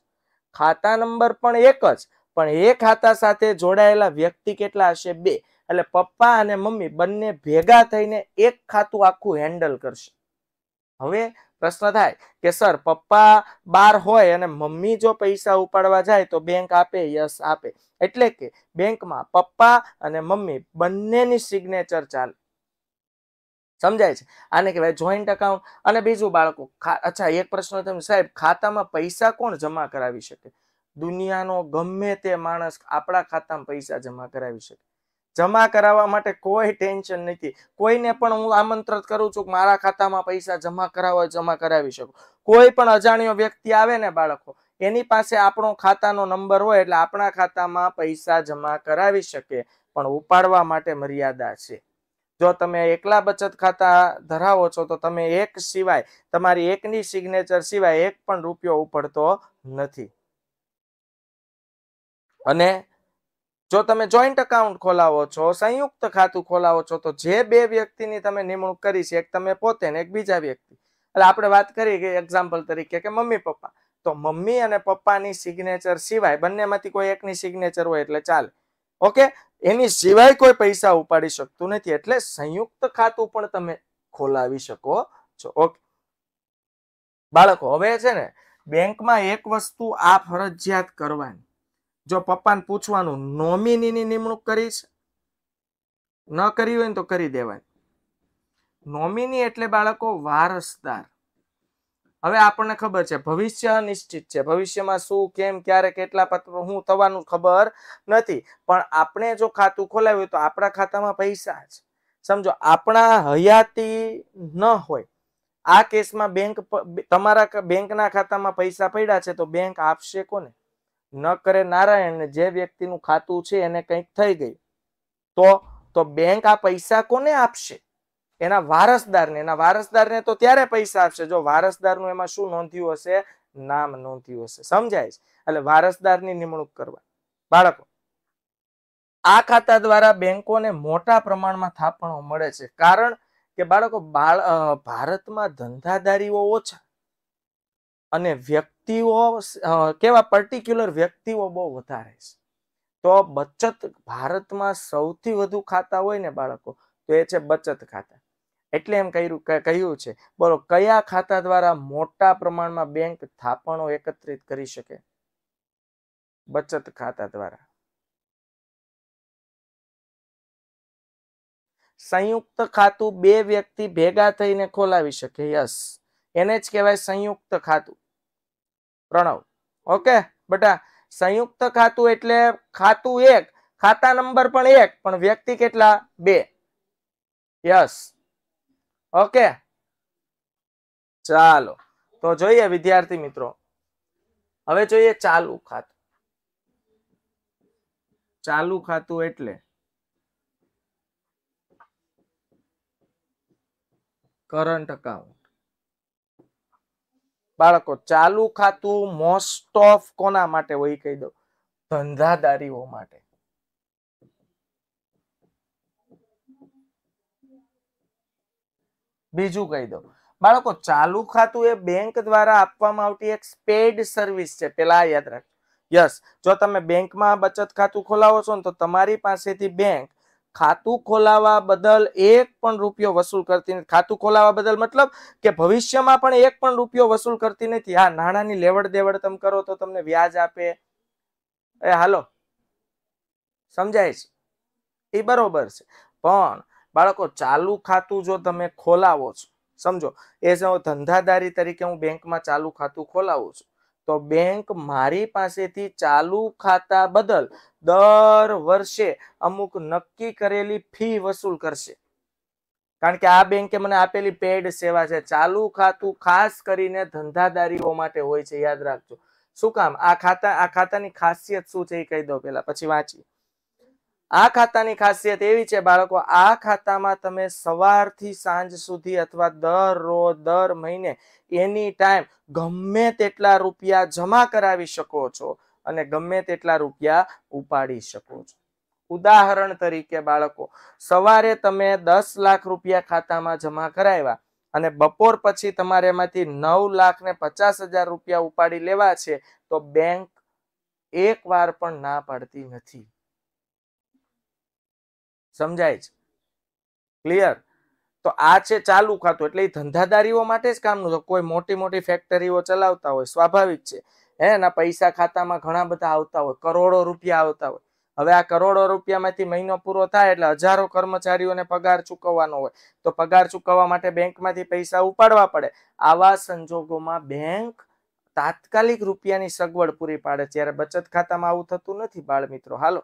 ખાતા નંબર પણ એક જ પણ એ ખાતા સાથે જોડાયેલા વ્યક્તિ કેટલા હશે બે એટલે પપ્પા અને મમ્મી બંને ભેગા થઈને એક ખાતું આખું હેન્ડલ કરશે હવે પ્રશ્ન થાય કે સર પપ્પા બાર હોય અને મમ્મી જો પૈસા ઉપાડવા જાય તો બેંક આપે યસ આપે એટલે કે બેંકમાં પપ્પા અને મમ્મી બંનેની સિગ્નેચર ચાલે સમજાય છે આને કહેવાય જોઈન્ટ અકાઉન્ટ અને બીજું બાળકો અચ્છા એક પ્રશ્ન તમે સાહેબ ખાતામાં પૈસા કોણ જમા કરાવી શકે દુનિયાનો ગમે તે માણસ આપણા ખાતામાં પૈસા જમા કરાવી શકે જમા કરાવવા માટે કોઈ ટેન્શન નથી કોઈને પણ હું આમંત્રિત કરું છું કે મારા ખાતામાં પૈસા જમા કરાવવા જમા કરાવી શકો કોઈ પણ અજાણ્યો વ્યક્તિ આવે ને બાળકો એની પાસે આપણો ખાતાનો નંબર હોય એટલે આપણા ખાતામાં પૈસા જમા કરાવી શકે પણ ઉપાડવા માટે મર્યાદા છે જો તમે એકલા બચત ખાતા ધરાવો છો તો તમે એક સિવાય તમારી એકની સિગ્નેચર સિવાય એક પણ રૂપિયો ઉપડતો નથી અને જો તમે જોઈન્ટ એકાઉન્ટ ખોલાવો છો સંયુક્ત ખાતું ખોલાવો છો તો જે બે વ્યક્તિની તમે નિમણૂક કરી છે એક તમે પોતે ને એક બીજા વ્યક્તિ એટલે આપણે વાત કરી કે એક્ઝામ્પલ તરીકે કે મમ્મી પપ્પા તો મમ્મી અને પપ્પાની સિગ્નેચર સિવાય બંનેમાંથી કોઈ એકની સિગ્નેચર હોય એટલે ચાલે ઓકે એની સિવાય કોઈ પૈસા ઉપાડી શકતું નથી એટલે સંયુક્ત ખાતું પણ તમે ખોલાવી શકો છો ઓકે બાળકો હવે છે ને બેંકમાં એક વસ્તુ આ ફરજિયાત કરવાની જો પપ્પાને પૂછવાનું નોમિનીની નિમણૂક કરીશ ન કરી હોય ને તો કરી દેવાય નોમિની એટલે બાળકો વારસદાર હવે આપણને ખબર છે ભવિષ્ય અનિશ્ચિત છે ભવિષ્યમાં શું કેમ ક્યારે કેટલા પત્ર હું થવાનું ખબર નથી પણ આપણે જો ખાતું ખોલાવ્યું તો આપણા ખાતામાં પૈસા જ સમજો આપણા હયાતી ન હોય આ કેસમાં બેંક તમારા બેંકના ખાતામાં પૈસા પડ્યા છે તો બેંક આપશે કોને ન કરે નારાયણ જે વ્યક્તિનું ખાતું છે એને કંઈક થઈ ગયું તો તો બેંક આ પૈસા કોને આપશે એના વારસદારને એના વારસદારને તો ત્યારે પૈસા આપશે જો વારસદારનું એમાં શું નોંધ્યું હશે નામ નોંધ્યું હશે સમજાય છે એટલે વારસદારની નિમણૂક કરવા બાળકો આ ખાતા દ્વારા બેંકોને મોટા પ્રમાણમાં થાપણો મળે છે કારણ કે બાળકો બાળ ભારતમાં ધંધાદારીઓ ઓછા અને વ્યક્તિ વ્યક્તિઓ કેવા પર્ટિક્યુલર વ્યક્તિઓ બહુ વધારે છે તો બચત ભારતમાં સૌથી વધુ ખાતા હોય ને બાળકો તો એ છે બચત ખાતા એટલે એમ કહ્યું કહ્યું છે બોલો કયા ખાતા દ્વારા મોટા પ્રમાણમાં બેંક થાપણો એકત્રિત કરી શકે બચત ખાતા દ્વારા સંયુક્ત ખાતું બે વ્યક્તિ ભેગા થઈને ખોલાવી શકે યસ એને જ કહેવાય સંયુક્ત ખાતું પ્રણવ ઓકે બટા સંયુક્ત ખાતું એટલે ખાતું એક ખાતા નંબર પણ એક પણ વ્યક્તિ કેટલા બે યસ ઓકે ચાલો તો જોઈએ વિદ્યાર્થી મિત્રો હવે જોઈએ ચાલુ ખાતું ચાલુ ખાતું એટલે કરંટ અકાઉન્ટ બાળકો ચાલુ ખાતું મોસ્ટ ઓફ કોના માટે હોય કહી દઉં ધંધાદારીઓ માટે બીજું કહી દઉં બાળકો ચાલુ ખાતું એ બેંક દ્વારા આપવામાં આવતી એક સ્પેડ સર્વિસ છે પેલા યાદ રાખજો યસ જો તમે બેંકમાં બચત ખાતું ખોલાવો છો ને તો તમારી પાસેથી બેંક ખાતું ખોલાવા બદલ એક પણ રૂપિયો વસૂલ કરતી નથી ખાતું ખોલાવા બદલ મતલબ કે ભવિષ્યમાં પણ એક પણ રૂપિયો વસૂલ કરતી નથી હા નાણાંની લેવડ દેવડ તમે કરો તો તમને વ્યાજ આપે એ હાલો સમજાય છે એ બરોબર છે પણ બાળકો ચાલુ ખાતું જો તમે ખોલાવો છો સમજો એ જો ધંધાદારી તરીકે હું બેંકમાં ચાલુ ખાતું ખોલાવું છું તો બેંક મારી પાસેથી ચાલુ ખાતા બદલ દર વર્ષે અમુક નક્કી કરેલી ફી વસૂલ કરશે કારણ કે આ બેંકે મને આપેલી પેડ સેવા છે ચાલુ ખાતું ખાસ કરીને ધંધાદારીઓ માટે હોય છે યાદ રાખજો શું કામ આ ખાતા આ ખાતાની ખાસિયત શું છે એ કહી દો પેલા પછી વાંચી આ ખાતાની ખાસિયત એવી છે બાળકો આ ખાતામાં તમે સવારથી સાંજ સુધી અથવા દર દરરોજ દર મહિને એની ટાઈમ ગમે તેટલા રૂપિયા જમા કરાવી શકો છો અને ગમે તેટલા રૂપિયા ઉપાડી શકો છો ઉદાહરણ તરીકે બાળકો સવારે તમે દસ લાખ રૂપિયા ખાતામાં જમા કરાવ્યા અને બપોર પછી તમારે એમાંથી નવ લાખ ને પચાસ હજાર રૂપિયા ઉપાડી લેવા છે તો બેંક એક વાર પણ ના પાડતી નથી સમજાય છે ક્લિયર તો આ છે ચાલુ ખાતું એટલે એ ધંધાદારીઓ માટે જ કામનું કોઈ મોટી મોટી ફેક્ટરીઓ ચલાવતા હોય સ્વાભાવિક છે હે એના પૈસા ખાતામાં ઘણા બધા આવતા હોય કરોડો રૂપિયા આવતા હોય હવે આ કરોડો રૂપિયામાંથી મહિનો પૂરો થાય એટલે હજારો કર્મચારીઓને પગાર ચૂકવવાનો હોય તો પગાર ચૂકવવા માટે બેંકમાંથી પૈસા ઉપાડવા પડે આવા સંજોગોમાં બેંક તાત્કાલિક રૂપિયાની સગવડ પૂરી પાડે જ્યારે બચત ખાતામાં આવું થતું નથી બાળ મિત્રો હાલો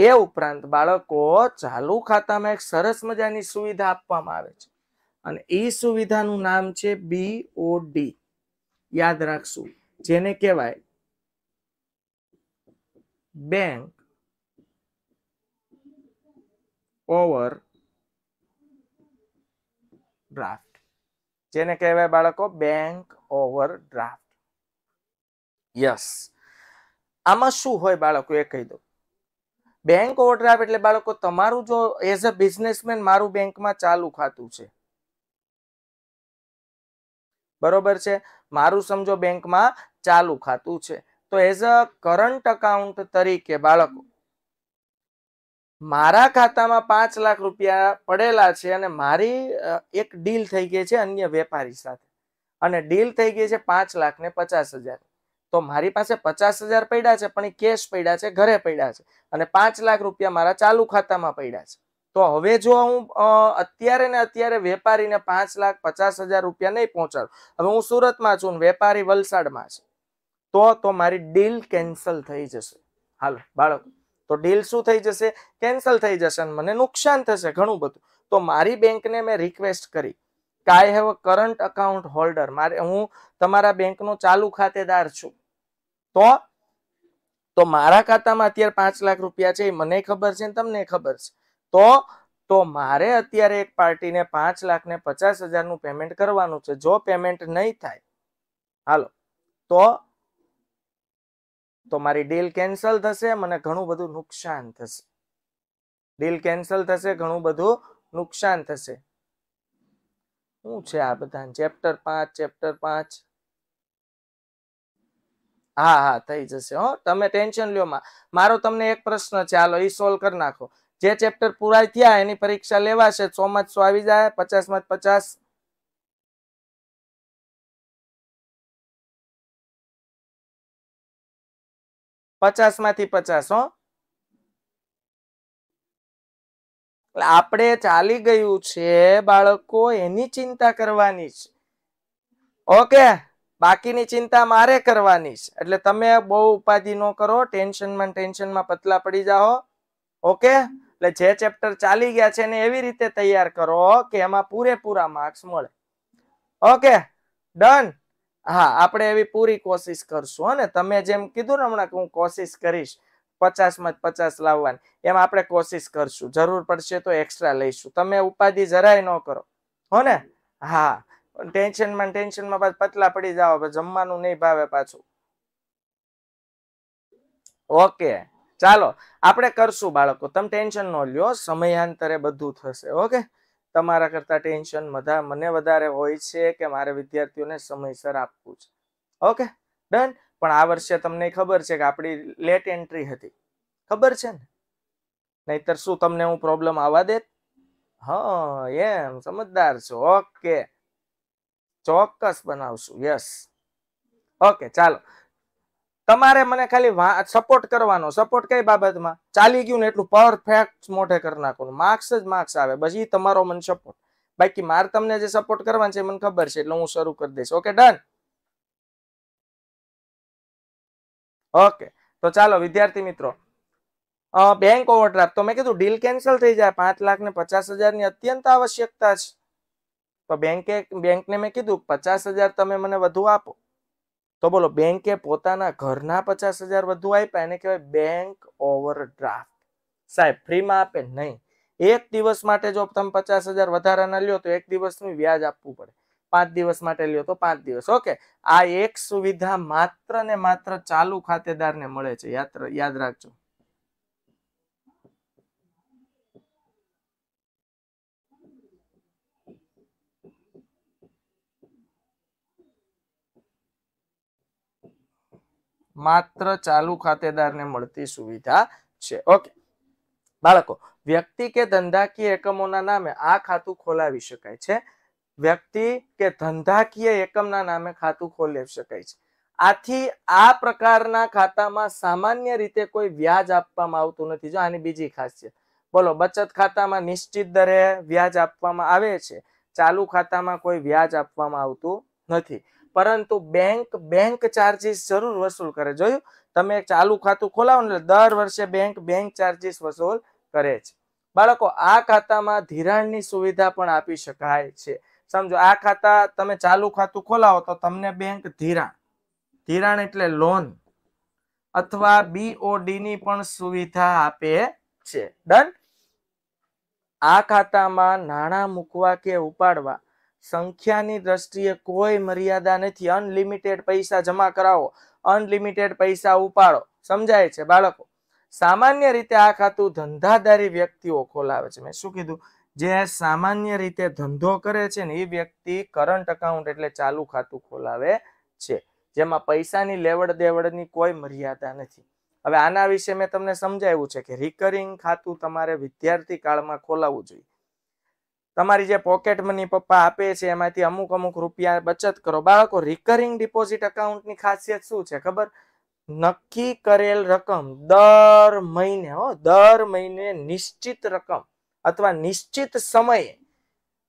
એ ઉપરાંત બાળકો ચાલુ ખાતામાં એક સરસ મજાની સુવિધા આપવામાં આવે છે અને એ સુવિધાનું નામ છે બી બીઓડી યાદ રાખશું જેને કહેવાય બેંક ઓવર ડ્રાફ્ટ જેને કહેવાય બાળકો બેંક ઓવર ડ્રાફ્ટ યસ આમાં શું હોય બાળકો એ કહી દો બેંક ઓવરડ્રાફ્ટ એટલે બાળકો તમારું જો એઝ અ બિઝનેસમેન મારું બેંકમાં ચાલુ ખાતું છે બરોબર છે મારું સમજો બેંકમાં ચાલુ ખાતું છે તો એઝ અ કરંટ અકાઉન્ટ તરીકે બાળકો મારા ખાતામાં પાંચ લાખ રૂપિયા પડેલા છે અને મારી એક ડીલ થઈ ગઈ છે અન્ય વેપારી સાથે અને ડીલ થઈ ગઈ છે પાંચ લાખ ને પચાસ હજાર તો મારી પાસે પચાસ હજાર પડ્યા છે પણ એ કેશ પડ્યા છે ઘરે પડ્યા છે અને પાંચ લાખ રૂપિયા મારા ચાલુ ખાતામાં પડ્યા છે તો હવે જો હું અત્યારે ને અત્યારે વેપારીને પાંચ લાખ પચાસ હજાર રૂપિયા નહીં પહોંચાડું હવે હું સુરતમાં છું વેપારી વલસાડમાં છે તો તો મારી ડીલ કેન્સલ થઈ જશે હાલો બાળક તો ડીલ શું થઈ જશે કેન્સલ થઈ જશે અને મને નુકસાન થશે ઘણું બધું તો મારી બેંકને મેં રિક્વેસ્ટ કરી કે I have a current account holder મારે હું તમારા બેંકનો ચાલુ ખાતેદાર છું તો તો મારા ખાતામાં અત્યારે પાંચ લાખ રૂપિયા છે એ મને ખબર છે તમને ખબર છે તો તો મારે અત્યારે એક પાર્ટીને પાંચ લાખ ને પચાસ હજારનું પેમેન્ટ કરવાનું છે જો પેમેન્ટ નહીં થાય હાલો તો તો મારી ડીલ કેન્સલ થશે મને ઘણું બધું નુકસાન થશે ડીલ કેન્સલ થશે ઘણું બધું નુકસાન થશે શું છે આ બધા ચેપ્ટર પાંચ ચેપ્ટર પાંચ હા હા થઈ જશે હો તમે ટેન્શન લ્યો માં મારો તમને એક પ્રશ્ન છે હાલો એ સોલ્વ કરી નાખો જે ચેપ્ટર પૂરા થયા એની પરીક્ષા લેવાશે સો માં સો આવી જાય પચાસ માં પચાસ પચાસ માંથી પચાસ હો આપણે ચાલી ગયું છે બાળકો એની ચિંતા કરવાની છે ઓકે બાકીની ચિંતા મારે કરવાની છે એટલે તમે બહુ ઉપાધિ ન કરો ટેન્શનમાં ટેન્શનમાં પતલા પડી જાઓ ઓકે એટલે જે ચેપ્ટર ચાલી ગયા છે એને એવી રીતે તૈયાર કરો કે એમાં પૂરેપૂરા માર્ક્સ મળે ઓકે ડન હા આપણે એવી પૂરી કોશિશ કરશું અને તમે જેમ કીધું ને હમણાં કે હું કોશિશ કરીશ પચાસમાં પચાસ લાવવાની એમ આપણે કોશિશ કરશું જરૂર પડશે તો એક્સ્ટ્રા લઈશું તમે ઉપાધિ જરાય ન કરો હો ને હા ટેન્શનમાં ટેન્શનમાં પાછ પતલા પડી જાવ જમવાનું નહીં ભાવે પાછું ઓકે ચાલો આપણે કરશું બાળકો તમે ટેન્શન ન લ્યો સમયાંતરે બધું થશે ઓકે તમારા કરતા ટેન્શન બધા મને વધારે હોય છે કે મારે વિદ્યાર્થીઓને સમયસર આપવું છે ઓકે ડન પણ આ વર્ષે તમને ખબર છે કે આપણી લેટ એન્ટ્રી હતી ખબર છે ને નહીતર શું તમને હું પ્રોબ્લેમ આવવા દેત હા એમ સમજદાર છો ઓકે ચોક્કસ બનાવશું યસ ઓકે ચાલો તમારે મને ખાલી સપોર્ટ કરવાનો સપોર્ટ કઈ બાબતમાં ચાલી ગયું ને એટલું પરફેક્ટ મોઢે કરી નાખવાનું માર્ક્સ જ માર્ક્સ આવે પછી તમારો મને સપોર્ટ બાકી મારે તમને જે સપોર્ટ કરવાનો છે મને ખબર છે એટલે હું શરૂ કરી દઈશ ઓકે ડન ઓકે તો ચાલો વિદ્યાર્થી મિત્રો બેંક ઓવરડ્રાફ્ટ તો મેં કીધું ડીલ કેન્સલ થઈ જાય પાંચ લાખ ને પચાસ હજારની અત્યંત આવશ્યકતા છે તો બેંકે બેંકને મેં કીધું પચાસ હજાર તમે મને વધુ આપો તો બોલો બેંકે પોતાના ઘરના પચાસ હજાર વધુ આપ્યા એને કહેવાય બેંક ઓવર ડ્રાફ્ટ સાહેબ ફ્રીમાં આપે નહીં એક દિવસ માટે જો તમે પચાસ હજાર વધારાના લ્યો તો એક દિવસનું વ્યાજ આપવું પડે પાંચ દિવસ માટે લ્યો તો પાંચ દિવસ ઓકે આ એક સુવિધા માત્ર ને માત્ર ચાલુ ખાતેદારને મળે છે યાદ યાદ રાખજો માત્ર ચાલુ ખાતેદારને મળતી સુવિધા છે ઓકે બાળકો વ્યક્તિ કે ધંધાકીય એકમોના નામે આ ખાતું ખોલાવી શકાય છે વ્યક્તિ કે ધંધાકીય એકમના નામે ખાતું ખોલી શકાય છે આથી આ પ્રકારના ખાતામાં સામાન્ય રીતે કોઈ વ્યાજ આપવામાં આવતું નથી જો આની બીજી ખાસિયત બોલો બચત ખાતામાં નિશ્ચિત દરે વ્યાજ આપવામાં આવે છે ચાલુ ખાતામાં કોઈ વ્યાજ આપવામાં આવતું નથી પરંતુ બેંક બેંક ચાર્જીસ જરૂર વસૂલ કરે જોયું તમે ચાલુ ખાતું ખોલાવો ને દર વર્ષે બેંક બેંક ચાર્જીસ વસૂલ કરે છે બાળકો આ ખાતામાં ધિરાણની સુવિધા પણ આપી શકાય છે સમજો આ ખાતા તમે ચાલુ ખાતું ખોલાવો તો તમને બેંક ધિરાણ ધિરાણ એટલે લોન અથવા બીઓડી ની પણ સુવિધા આપે છે ડન આ ખાતામાં નાણાં મૂકવા કે ઉપાડવા સંખ્યાની દ્રષ્ટિએ કોઈ મર્યાદા નથી અનલિમિટેડ પૈસા જમા કરાવો અનલિમિટેડ પૈસા ઉપાડો સમજાય છે બાળકો સામાન્ય રીતે આ ખાતું ધંધાદારી વ્યક્તિઓ ખોલાવે છે મેં શું કીધું જે સામાન્ય રીતે ધંધો કરે છે ને એ વ્યક્તિ કરંટ અકાઉન્ટ એટલે ચાલુ ખાતું ખોલાવે છે જેમાં પૈસાની લેવડ દેવડની કોઈ મર્યાદા નથી હવે આના વિશે મેં તમને સમજાવ્યું છે કે રિકરિંગ ખાતું તમારે વિદ્યાર્થી કાળમાં ખોલાવવું જોઈએ તમારી જે પોકેટ મની પપ્પા આપે છે એમાંથી અમુક અમુક રૂપિયા બચત કરો બાળકો રિકરિંગ ડિપોઝિટ એકાઉન્ટની ખાસિયત શું છે ખબર નક્કી કરેલ રકમ દર મહિને હો દર મહિને નિશ્ચિત રકમ અથવા નિશ્ચિત સમયે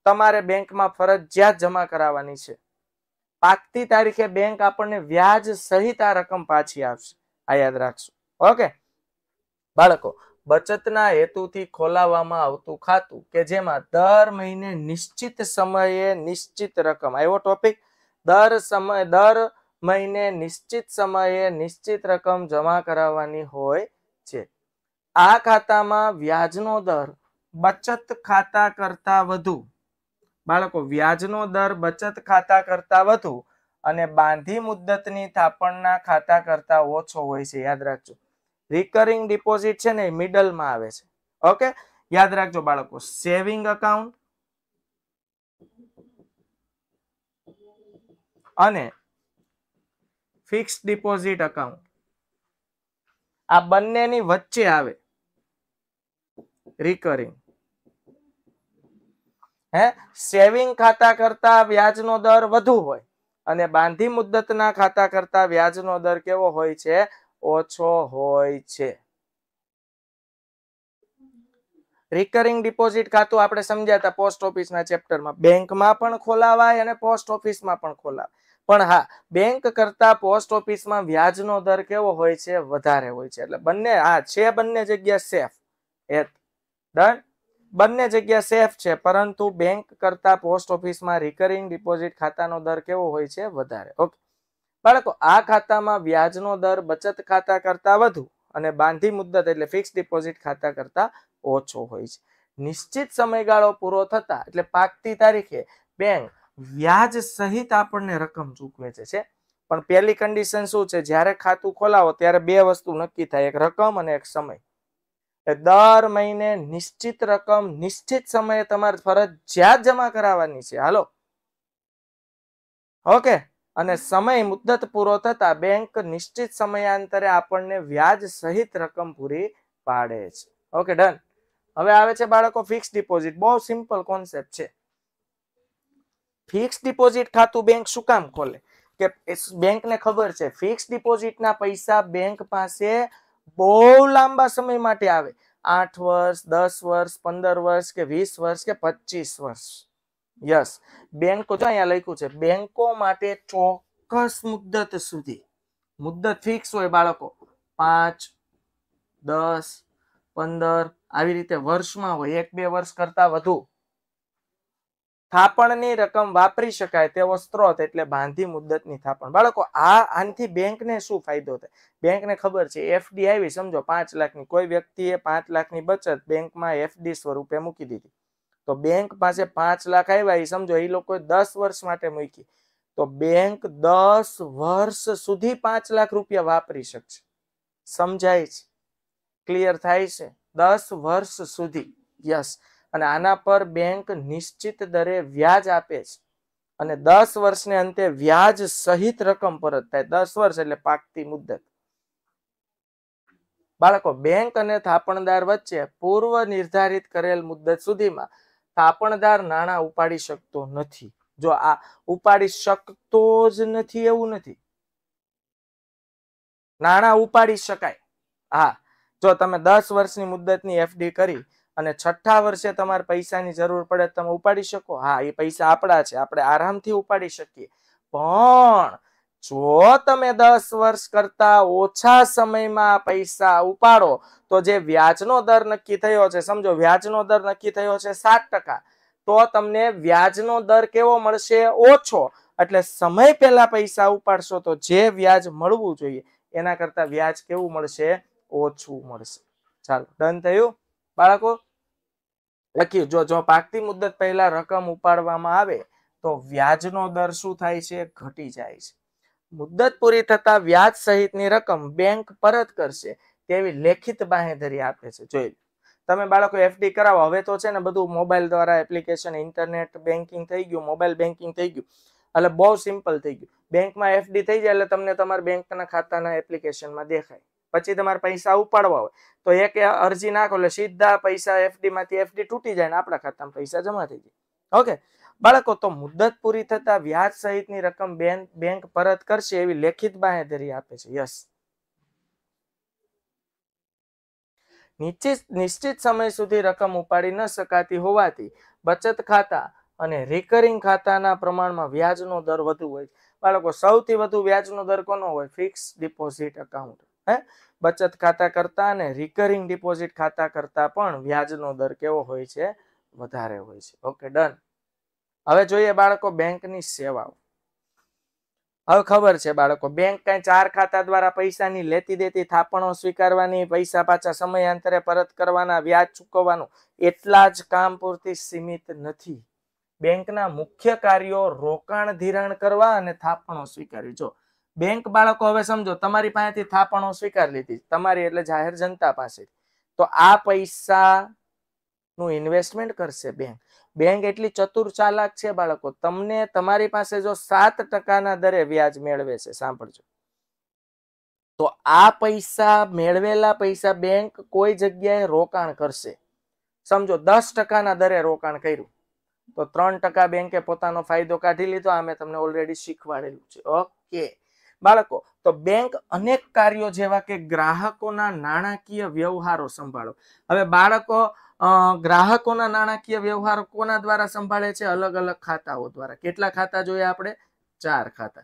તમારે બેંકમાં ફરજિયાત જમા કરાવવાની છે પાકતી તારીખે બેંક આપણને વ્યાજ સહિત આ રકમ પાછી આપશે આ યાદ રાખશો ઓકે બાળકો બચતના હેતુથી ખોલાવવામાં આવતું ખાતું કે જેમાં દર મહિને નિશ્ચિત સમયે નિશ્ચિત રકમ આવ્યો ટોપિક દર સમય દર મહિને નિશ્ચિત સમયે નિશ્ચિત રકમ જમા કરાવવાની હોય છે આ ખાતામાં વ્યાજનો દર બચત ખાતા કરતા વધુ બાળકો વ્યાજનો દર બચત ખાતા કરતા વધુ અને બાંધી મુદ્દતની થાપણના ખાતા કરતા ઓછો હોય છે યાદ રાખજો રિકરિંગ ડિપોઝિટ છે ને એ મિડલમાં આવે છે ઓકે યાદ રાખજો બાળકો સેવિંગ અકાઉન્ટ અને ફિક્સ ડિપોઝિટ અકાઉન્ટ આ બંનેની વચ્ચે આવે રિકરિંગ હે સેવિંગ ખાતા કરતા વ્યાજનો દર વધુ હોય અને બાંધી મુદ્દતના ખાતા કરતા વ્યાજનો દર કેવો હોય છે ઓછો હોય છે રિકરિંગ ડિપોઝિટ ખાતું આપણે સમજ્યા પોસ્ટ ઓફિસના ચેપ્ટરમાં બેંકમાં પણ ખોલાવાય અને પોસ્ટ ઓફિસમાં પણ ખોલાવાય પણ હા બેંક કરતા પોસ્ટ ઓફિસમાં વ્યાજનો દર કેવો હોય છે વધારે હોય છે એટલે બંને હા છે બંને જગ્યા સેફ એટ ડન બંને જગ્યા સેફ છે પરંતુ બેંક કરતા પોસ્ટ ઓફિસમાં રિકરિંગ ડિપોઝિટ ખાતાનો દર કેવો હોય છે વધારે ઓકે બાળકો આ ખાતામાં વ્યાજનો દર બચત ખાતા કરતા વધુ અને બાંધી મુદ્દત એટલે ફિક્સ ડિપોઝિટ ખાતા કરતા ઓછો હોય છે નિશ્ચિત સમયગાળો પૂરો થતા એટલે પાકતી તારીખે બેંક વ્યાજ સહિત આપણને રકમ ચૂકવે છે પણ પહેલી કન્ડિશન શું છે જ્યારે ખાતું ખોલાવો ત્યારે બે વસ્તુ નક્કી થાય એક રકમ અને એક સમય દર મહિને નિશ્ચિત રકમ નિશ્ચિત સમયે તમારે ફરજિયાત જમા કરાવવાની છે હાલો ઓકે અને સમય મુદ્દત પૂરો થતા બેંક નિશ્ચિત સમયાંતરે આપણને વ્યાજ સહિત રકમ પૂરી પાડે છે ઓકે ડન હવે આવે છે બાળકો ફિક્સ ડિપોઝિટ બહુ સિમ્પલ કોન્સેપ્ટ છે ફિક્સ ડિપોઝિટ ખાતું બેંક શું કામ ખોલે કે બેંકને ખબર છે ફિક્સ ડિપોઝિટના પૈસા બેંક પાસે બહુ લાંબા સમય માટે આવે આઠ વર્ષ દસ વર્ષ પંદર વર્ષ કે વીસ વર્ષ કે પચીસ વર્ષ યસ બેંકો જો અહીંયા લખ્યું છે બેંકો માટે ચોક્કસ મુદ્દત સુધી મુદ્દત ફિક્સ હોય બાળકો પાંચ દસ પંદર આવી રીતે વર્ષમાં હોય એક બે વર્ષ કરતા વધુ થાપણની રકમ વાપરી શકાય તેવો સ્ત્રોત એટલે બાંધી મુદ્દતની થાપણ બાળકો આ આનથી બેંકને શું ફાયદો થાય બેંકને ખબર છે એફડી આવી સમજો પાંચ લાખની કોઈ વ્યક્તિએ પાંચ લાખની બચત બેંકમાં એફડી સ્વરૂપે મૂકી દીધી તો બેંક પાસે પાંચ લાખ આવ્યા એ સમજો એ લોકોએ દસ વર્ષ માટે મૂકી તો બેંક દસ વર્ષ સુધી પાંચ લાખ રૂપિયા વાપરી શકશે સમજાય છે ક્લિયર થાય છે દસ વર્ષ સુધી યસ અને આના પર બેંક નિશ્ચિત દરે વ્યાજ આપે છે અને દસ વર્ષને અંતે વ્યાજ સહિત રકમ પરત થાય દસ વર્ષ એટલે પાકતી મુદ્દત બાળકો બેંક અને થાપણદાર વચ્ચે પૂર્વ નિર્ધારિત કરેલ મુદ્દત સુધીમાં થાપણદાર નાણાં ઉપાડી શકતો નથી જો આ ઉપાડી શકતો જ નથી એવું નથી નાણાં ઉપાડી શકાય હા જો તમે દસ વર્ષની મુદ્દતની એફડી કરી અને છઠ્ઠા વર્ષે તમારે પૈસાની જરૂર પડે તમે ઉપાડી શકો હા એ પૈસા આપણા છે આપણે આરામથી ઉપાડી શકીએ પણ જો તમે દસ વર્ષ કરતા ઓછા સમયમાં પૈસા ઉપાડો તો જે વ્યાજનો દર નક્કી થયો છે સમજો વ્યાજનો દર નક્કી થયો છે સાત તો તમને વ્યાજનો દર કેવો મળશે ઓછો એટલે સમય પહેલા પૈસા ઉપાડશો તો જે વ્યાજ મળવું જોઈએ એના કરતા વ્યાજ કેવું મળશે ઓછું મળશે ચાલો ડન થયું બાળકો લખ્યું જો જો પાકતી મુદત પહેલા રકમ ઉપાડવામાં આવે તો વ્યાજનો દર શું થાય છે ઘટી જાય છે મુદ્દત પૂરી થતા વ્યાજ સહિતની રકમ બેંક પરત કરશે તેવી લેખિત બાહેધરી આપે છે જોઈ તમે બાળકો એફડી કરાવો હવે તો છે ને બધું મોબાઈલ દ્વારા એપ્લિકેશન ઇન્ટરનેટ બેન્કિંગ થઈ ગયું મોબાઈલ બેન્કિંગ થઈ ગયું એટલે બહુ સિમ્પલ થઈ ગયું બેંકમાં એફડી થઈ જાય એટલે તમને તમારા બેંકના ખાતાના એપ્લિકેશનમાં દેખાય પછી તમારે પૈસા ઉપાડવા હોય તો એક અરજી નાખો એટલે સીધા પૈસા એફડી માંથી એફડી તૂટી જાય ને આપણા ખાતામાં પૈસા જમા થઈ જાય ઓકે બાળકો તો મુદ્દત પૂરી થતા વ્યાજ સહિતની રકમ બેંક બેંક પરત કરશે એવી લેખિત બાહેધરી આપે છે યસ નિશ્ચિત નિશ્ચિત સમય સુધી રકમ ઉપાડી ન શકાતી હોવાથી બચત ખાતા અને રિકરિંગ ખાતાના પ્રમાણમાં વ્યાજનો દર વધુ હોય બાળકો સૌથી વધુ વ્યાજનો દર કોનો હોય ફિક્સ ડિપોઝિટ એકાઉન્ટ હે બચત ખાતા કરતા અને રિકરિંગ ડિપોઝિટ ખાતા કરતા પણ વ્યાજનો દર કેવો હોય છે વધારે હોય છે ઓકે ડન હવે જોઈએ બાળકો બેંકની સેવાઓ હવે ખબર છે બાળકો બેંક કઈ ચાર ખાતા દ્વારા પૈસાની લેતી દેતી થાપણો સ્વીકારવાની પૈસા પાછા સમયાંતરે પરત કરવાના વ્યાજ ચૂકવવાનું એટલા જ કામ પૂરતી સીમિત નથી બેંકના મુખ્ય કાર્યો રોકાણ ધિરાણ કરવા અને થાપણો સ્વીકારવી જો બેંક બાળકો હવે સમજો તમારી પાસેથી થાપણો સ્વીકાર લીધી તમારી એટલે જાહેર જનતા પાસેથી તો આ પૈસા નું ઇન્વેસ્ટમેન્ટ કરશે બેંક બેંક એટલી ચતુર ચાલાક છે બાળકો તમને તમારી પાસે જો સાત ટકાના દરે વ્યાજ મેળવે છે સાંભળજો તો આ પૈસા મેળવેલા પૈસા બેંક કોઈ જગ્યાએ રોકાણ કરશે સમજો દસ ટકાના દરે રોકાણ કર્યું તો ત્રણ ટકા બેંકે પોતાનો ફાયદો કાઢી લીધો આ મેં તમને ઓલરેડી શીખવાડેલું છે ઓકે બાળકો તો બેંક અનેક કાર્યો જેવા કે ગ્રાહકોના નાણાકીય વ્યવહારો સંભાળો હવે બાળકો ગ્રાહકોના નાણાકીય વ્યવહારો કોના દ્વારા સંભાળે છે અલગ અલગ ખાતાઓ દ્વારા કેટલા ખાતા જોઈએ આપણે ચાર ખાતા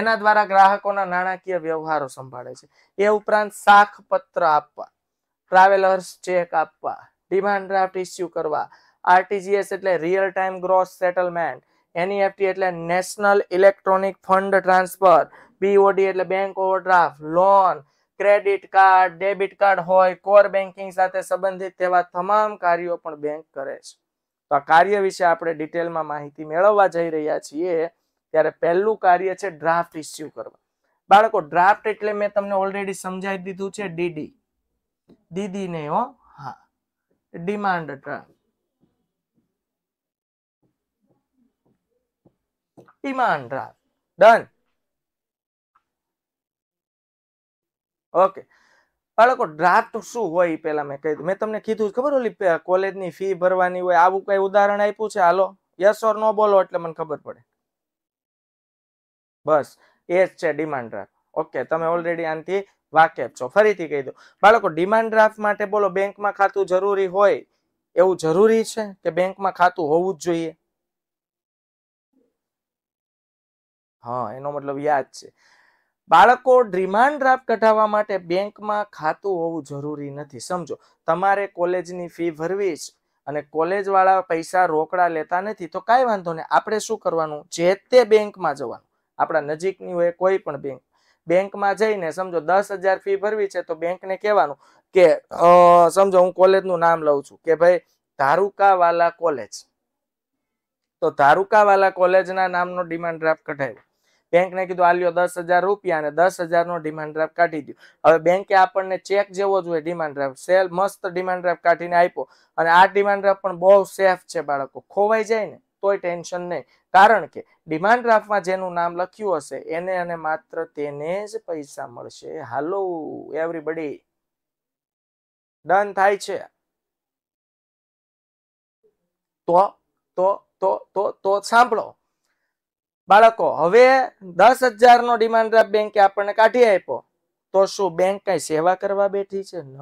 એના દ્વારા ગ્રાહકોના નાણાકીય વ્યવહારો સંભાળે છે એ ઉપરાંત શાખ પત્ર આપવા ટ્રાવેલર્સ ચેક આપવા ડિમાન્ડ ડ્રાફ્ટ ઇસ્યુ કરવા આરટીજીએસ એટલે real time gross settlement NEFT એટલે national electronic fund transfer BOD એટલે bank overdraft loan credit card debit card હોય કોર બેન્કિંગ સાથે સંબંધિત તેવા તમામ કાર્યો પણ બેંક કરે છે તો આ કાર્ય વિશે આપણે ડિટેલમાં માહિતી મેળવવા જઈ રહ્યા છીએ ત્યારે પહેલું કાર્ય છે ડ્રાફ્ટ ઇસ્યુ કરવા બાળકો ડ્રાફ્ટ એટલે મેં તમને ઓલરેડી સમજાવી દીધું છે ડીડી દીદી ને હો હા demand draft demand draft done okay બાળકો ડ્રાફ્ટ શું હોય પહેલા મેં કહી મેં તમને કીધું ખબર ઓલી કોલેજની ફી ભરવાની હોય આવું કઈ ઉદાહરણ આપ્યું છે હાલો યસ ઓર નો બોલો એટલે મને ખબર પડે બસ એ જ છે ડિમાન્ડ ડ્રાફ્ટ ઓકે તમે ઓલરેડી આનથી વાકેફ છો ફરીથી કહી દો બાળકો ડિમાન્ડ ડ્રાફ્ટ માટે બોલો બેંકમાં ખાતું જરૂરી હોય એવું જરૂરી છે કે બેંકમાં ખાતું હોવું જ જોઈએ હા એનો મતલબ યાદ છે બાળકો ડિમાન્ડ ડ્રાફ્ટ કઢાવવા માટે બેંકમાં ખાતું હોવું જરૂરી નથી સમજો તમારે કોલેજની ફી ભરવી જ અને કોલેજવાળા પૈસા રોકડા લેતા નથી તો કાંઈ વાંધો નહીં આપણે શું કરવાનું જે તે બેંકમાં જવાનું આપણા નજીકની હોય કોઈ પણ બેંક બેંકમાં જઈને સમજો દસ હજાર ફી ભરવી છે તો બેંકને કહેવાનું કે સમજો હું કોલેજનું નામ લઉં છું કે ભાઈ ધારુકાવાલા કોલેજ તો ધારુકાવાલા કોલેજના નામનો ડિમાન્ડ ડ્રાફ્ટ કઢાવ્યો બેંકને કીધું આ લ્યો દસ હજાર રૂપિયા અને દસ હજારનો ડિમાન્ડ ડ્રાફ્ટ કાઢી દો હવે બેંકે આપણને ચેક જેવો જોઈએ ડિમાન્ડ ડ્રાફ્ટ સેલ મસ્ત ડિમાન્ડ ડ્રાફ્ટ કાઢીને આપ્યો અને આ ડિમાન્ડ ડ્રાફ્ટ પણ બહુ સેફ છે બાળકો ખોવાઈ જાય ને તોય ટેન્શન નહીં કારણ કે ડિમાન્ડ ડ્રાફ્ટમાં જેનું નામ લખ્યું હશે એને અને માત્ર તેને જ પૈસા મળશે હાલો એવરીબડી ડન થાય છે તો તો તો તો તો સાંભળો બાળકો હવે દસ હજારનો ડિમાન્ડ ડ્રાફ્ટ બેંકે આપણને કાઢી આપ્યો તો શું બેંક કઈ સેવા કરવા બેઠી છે ન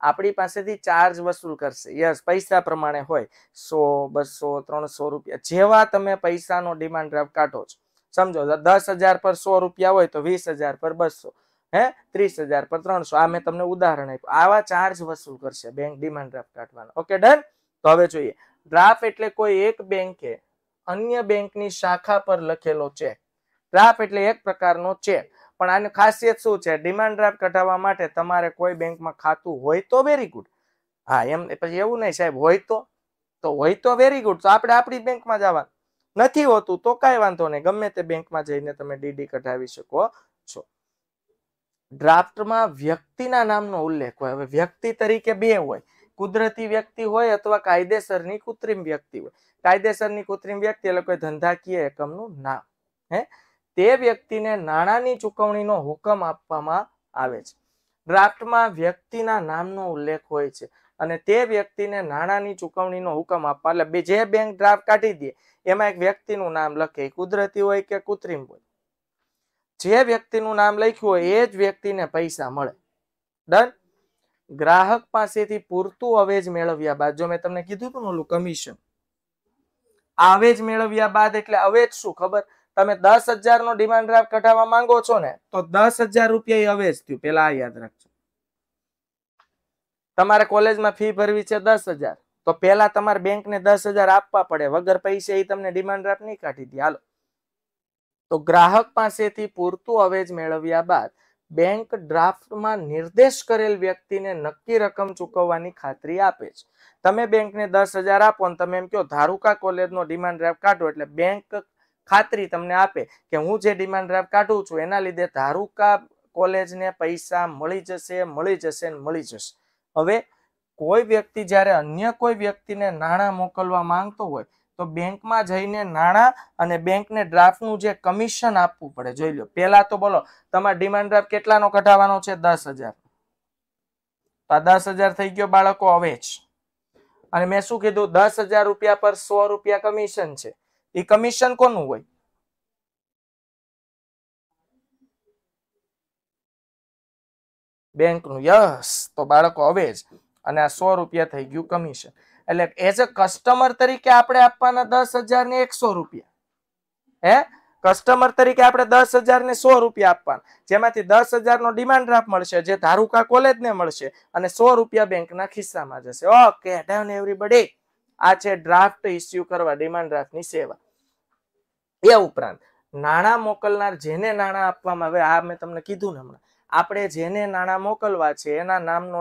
આપણી પાસેથી ચાર્જ વસૂલ કરશે યસ પૈસા પ્રમાણે હોય સો બસો ત્રણસો રૂપિયા જેવા તમે પૈસાનો ડિમાન્ડ ડ્રાફ્ટ કાઢો છો સમજો દસ હજાર પર સો રૂપિયા હોય તો વીસ હજાર પર બસો હે ત્રીસ હજાર પર ત્રણસો આ મેં તમને ઉદાહરણ આપ્યું આવા ચાર્જ વસૂલ કરશે બેંક ડિમાન્ડ ડ્રાફ્ટ કાઢવાનો ઓકે ડન તો હવે જોઈએ ડ્રાફ્ટ એટલે કોઈ એક બેંકે અન્ય બેંકની શાખા પર લખેલો ચેક ડ્રાફ્ટ એટલે એક પ્રકારનો ચેક પણ આની ખાસિયત શું છે ડિમાન્ડ ડ્રાફ્ટ કઢાવવા માટે તમારે કોઈ બેંકમાં ખાતું હોય તો વેરી ગુડ હા એમ પછી એવું નહીં સાહેબ હોય તો તો હોય તો વેરી ગુડ તો આપણે આપણી બેંકમાં જવા નથી હોતું તો કાંઈ વાંધો નહીં ગમે તે બેંકમાં જઈને તમે ડીડી કઢાવી શકો છો ડ્રાફ્ટમાં વ્યક્તિના નામનો ઉલ્લેખ હોય હવે વ્યક્તિ તરીકે બે હોય કુદરતી વ્યક્તિ હોય અથવા કાયદેસરની કૃત્રિમ વ્યક્તિ હોય કાયદેસરની કૃત્રિમ વ્યક્તિ એટલે કોઈ ધંધાકીય એકમનું નામ હે તે વ્યક્તિને નાણાંની ચુકવણીનો હુકમ આપવામાં આવે છે ડ્રાફ્ટમાં વ્યક્તિના નામનો ઉલ્લેખ હોય છે અને તે વ્યક્તિને નાણાંની ચુકવણીનો હુકમ આપવા એટલે જે બેંક ડ્રાફ્ટ કાઢી દે એમાં એક વ્યક્તિનું નામ લખે કુદરતી હોય કે કૃત્રિમ હોય જે વ્યક્તિનું નામ લખ્યું હોય એ જ વ્યક્તિને પૈસા મળે ડન ગ્રાહક પાસેથી પૂરતું અવેજ મેળવ્યા બાદ જો મેં તમને કીધું હતું ઓલું કમિશન આવેજ મેળવ્યા બાદ એટલે અવેજ શું ખબર તમે દસ હજાર નો ડિમાન્ડ ડ્રાફ્ટ કઢાવવા માંગો છો ને તો દસ હજાર રૂપિયા અવેજ થયું પેલા આ યાદ રાખજો તમારે કોલેજમાં ફી ભરવી છે દસ હજાર તો પેલા તમારે બેંકને દસ હજાર આપવા પડે વગર પૈસે એ તમને ડિમાન્ડ ડ્રાફ્ટ નહીં કાઢી દે હાલો તો ગ્રાહક પાસેથી પૂરતું અવેજ મેળવ્યા બાદ બેંક ડ્રાફ્ટમાં નિર્દેશ કરેલ વ્યક્તિને નક્કી રકમ ચૂકવવાની ખાતરી આપે છે તમે બેંકને દસ હજાર આપો ને તમે એમ કહો ધારુકા કોલેજનો ડિમાન્ડ ડ્રાફ્ટ કાઢો એટલે બેંક ખાતરી તમને આપે કે હું જે ડિમાન્ડ ડ્રાફ્ટ કાઢું છું એના લીધે ધારુકા કોલેજને પૈસા મળી જશે મળી જશે ને મળી જશે હવે કોઈ વ્યક્તિ જ્યારે અન્ય કોઈ વ્યક્તિને નાણાં મોકલવા માંગતો હોય તો બેંકમાં જઈને નાણાં અને બેંકને ડ્રાફ્ટનું જે કમિશન આપવું પડે જોઈ લો પહેલા તો બોલો તમારે ડિમાન્ડ ડ્રાફ્ટ કેટલાનો કઢાવવાનો છે દસ હજાર દસ હજાર થઈ ગયો બાળકો હવે જ અને મેં શું કીધું દસ હજાર રૂપિયા પર સો રૂપિયા કમિશન છે એ કમિશન કોનું હોય બેંકનું યસ તો બાળકો હવે જ અને આ સો રૂપિયા થઈ ગયું કમિશન એટલે એઝ અ કસ્ટમર તરીકે આપણે આપવાના દસ હજાર ને એકસો રૂપિયા હે કસ્ટમર તરીકે આપણે દસ હજાર ને સો રૂપિયા આપવાના જેમાંથી દસ હજાર નો ડિમાન્ડ ડ્રાફ્ટ મળશે જે ધારુકા ને મળશે અને સો રૂપિયા બેંકના ખિસ્સામાં જશે ઓકે ડન એવરીબડી આ છે ડ્રાફ્ટ ઇસ્યુ કરવા ડિમાન્ડ ડ્રાફ્ટ ની સેવા એ ઉપરાંત નાણાં મોકલનાર જેને નાણાં આપવામાં આવે આ મેં તમને કીધું ને હમણાં આપણે જેને નાણાં મોકલવા છે એના નામનો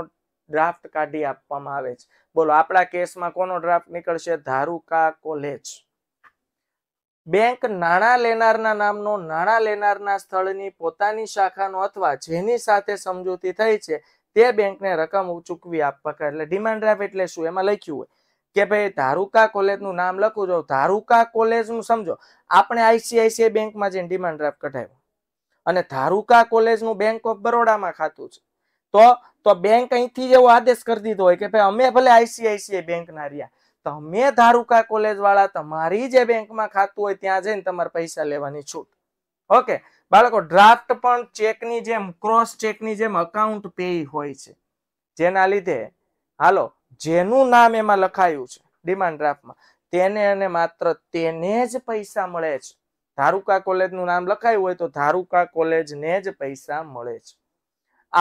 ડ્રાફ્ટ કાઢી આપવામાં આવે છે બોલો આપણા કેસમાં કોનો ડ્રાફ્ટ નીકળશે ધારુકા કોલેજ બેંક નાણાં લેનારના નામનો નાણાં લેનારના સ્થળની પોતાની શાખાનો અથવા જેની સાથે સમજૂતી થઈ છે તે બેંકને રકમ ચૂકવી આપવા એટલે ડિમાન્ડ ડ્રાફ્ટ એટલે શું એમાં લખ્યું હોય કે ભાઈ ધારુકા કોલેજનું નામ લખું જો ધારુકા કોલેજનું સમજો આપણે આઈસીઆઈસીઆઈ બેંકમાં જઈને ડિમાન્ડ ડ્રાફ્ટ કઢાવ્યો અને ધારુકા કોલેજનું બેંક ઓફ બરોડામાં ખાતું છે તો તો બેંક અહીંથી જ એવો આદેશ કરી દીધો હોય કે ભાઈ અમે ભલે આઈસીઆઈસીઆઈ ના રહ્યા તમે ધારુકા કોલેજ વાળા તમારી જે બેંકમાં ખાતું હોય ત્યાં જઈને તમારે પૈસા લેવાની છૂટ ઓકે બાળકો ડ્રાફ્ટ પણ ચેકની જેમ ક્રોસ ચેકની જેમ અકાઉન્ટ પે હોય છે જેના લીધે હાલો જેનું નામ એમાં લખાયું છે ડિમાન્ડ ડ્રાફ્ટમાં તેને અને માત્ર તેને જ પૈસા મળે છે ધારુકા કોલેજનું નામ લખાયું હોય તો ધારુકા કોલેજને જ પૈસા મળે છે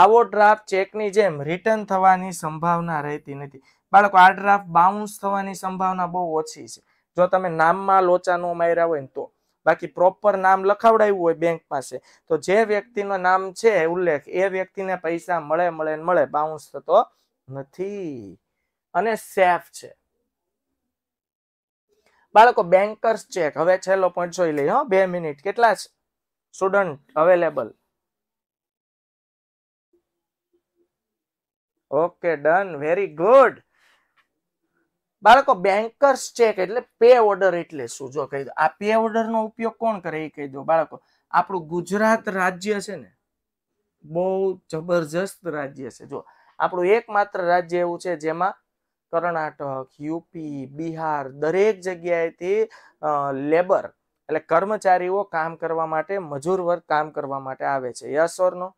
આવો ડ્રાફ્ટ ચેકની જેમ રિટર્ન થવાની સંભાવના રહેતી નથી બાળકો આ ડ્રાફ્ટ બાઉન્સ થવાની સંભાવના બહુ ઓછી છે જો તમે નામમાં લોચા માર્યા હોય તો બાકી પ્રોપર નામ લખાવડાવ્યું હોય બેંક પાસે તો જે વ્યક્તિનું નામ છે ઉલ્લેખ એ વ્યક્તિને પૈસા મળે મળે મળે બાઉન્સ થતો નથી અને સેફ છે બાળકો બેન્કર્સ ચેક હવે છેલ્લો પોઈન્ટ જોઈ લઈએ હો બે મિનિટ કેટલા છે student available okay done very good બાળકો બેન્કર્સ ચેક એટલે પે ઓર્ડર એટલે શું જો કહી દો આ પે ઓર્ડરનો ઉપયોગ કોણ કરે એ કહી દો બાળકો આપણું ગુજરાત રાજ્ય છે ને બહુ જબરજસ્ત રાજ્ય છે જો આપણું એકમાત્ર રાજ્ય એવું છે જેમાં કર્ણાટક યુપી બિહાર દરેક જગ્યાએથી લેબર એટલે કર્મચારીઓ કામ કરવા માટે મજૂર વર્ગ કામ કરવા માટે આવે છે યસ ઓર નો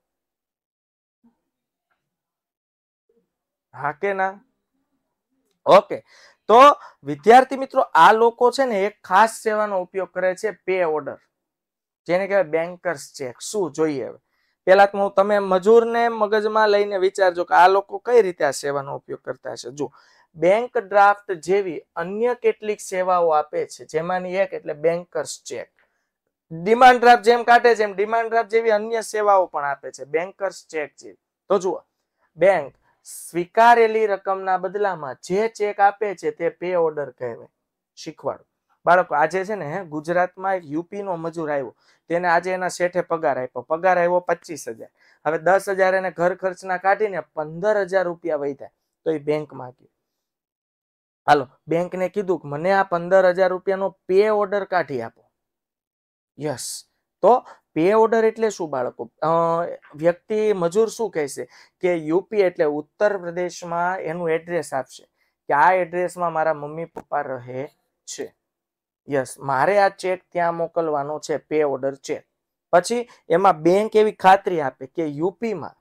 હા કે ના ઓકે તો વિદ્યાર્થી મિત્રો આ લોકો છે ને એક ખાસ સેવાનો ઉપયોગ કરે છે પે ઓર્ડર જેને કહેવાય બેન્કર્સ ચેક શું જોઈએ હવે પહેલા તો હું તમે મજૂરને મગજમાં લઈને વિચારજો કે આ લોકો કઈ રીતે આ સેવાનો ઉપયોગ કરતા હશે જો બેંક ડ્રાફ્ટ જેવી અન્ય કેટલીક સેવાઓ આપે છે જેમાંની એક એટલે બેન્કર્સ ચેક ડિમાન્ડ ડ્રાફ્ટ જેમ કાઢે છે એમ ડિમાન્ડ ડ્રાફ્ટ જેવી અન્ય સેવાઓ પણ આપે છે બેન્કર્સ ચેક જેવી તો જુઓ બેંક સ્વીકારેલી રકમના બદલામાં જે ચેક આપે છે તે પે ઓર્ડર કહેવાય શીખવાડો બાળકો આજે છે ને ગુજરાતમાં એક યુપીનો મજૂર આવ્યો તેને આજે એના શેઠે પગાર આપ્યો પગાર આવ્યો પચીસ હજાર હવે દસ હજાર એને ઘર ખર્ચના કાઢીને પંદર હજાર રૂપિયા વહીતા તો એ બેંકમાં ગયો હાલો બેંક ને કીધું મને આ પંદર હજાર રૂપિયાનો પે ઓર્ડર કાઢી આપો યસ તો પે ઓર્ડર એટલે શું બાળકો વ્યક્તિ મજૂર શું કહેશે કે યુપી એટલે ઉત્તર પ્રદેશમાં એનું એડ્રેસ આપશે કે આ એડ્રેસમાં મારા મમ્મી પપ્પા રહે છે યસ મારે આ ચેક ત્યાં મોકલવાનો છે પે ઓર્ડર ચેક પછી એમાં બેંક એવી ખાતરી આપે કે યુપીમાં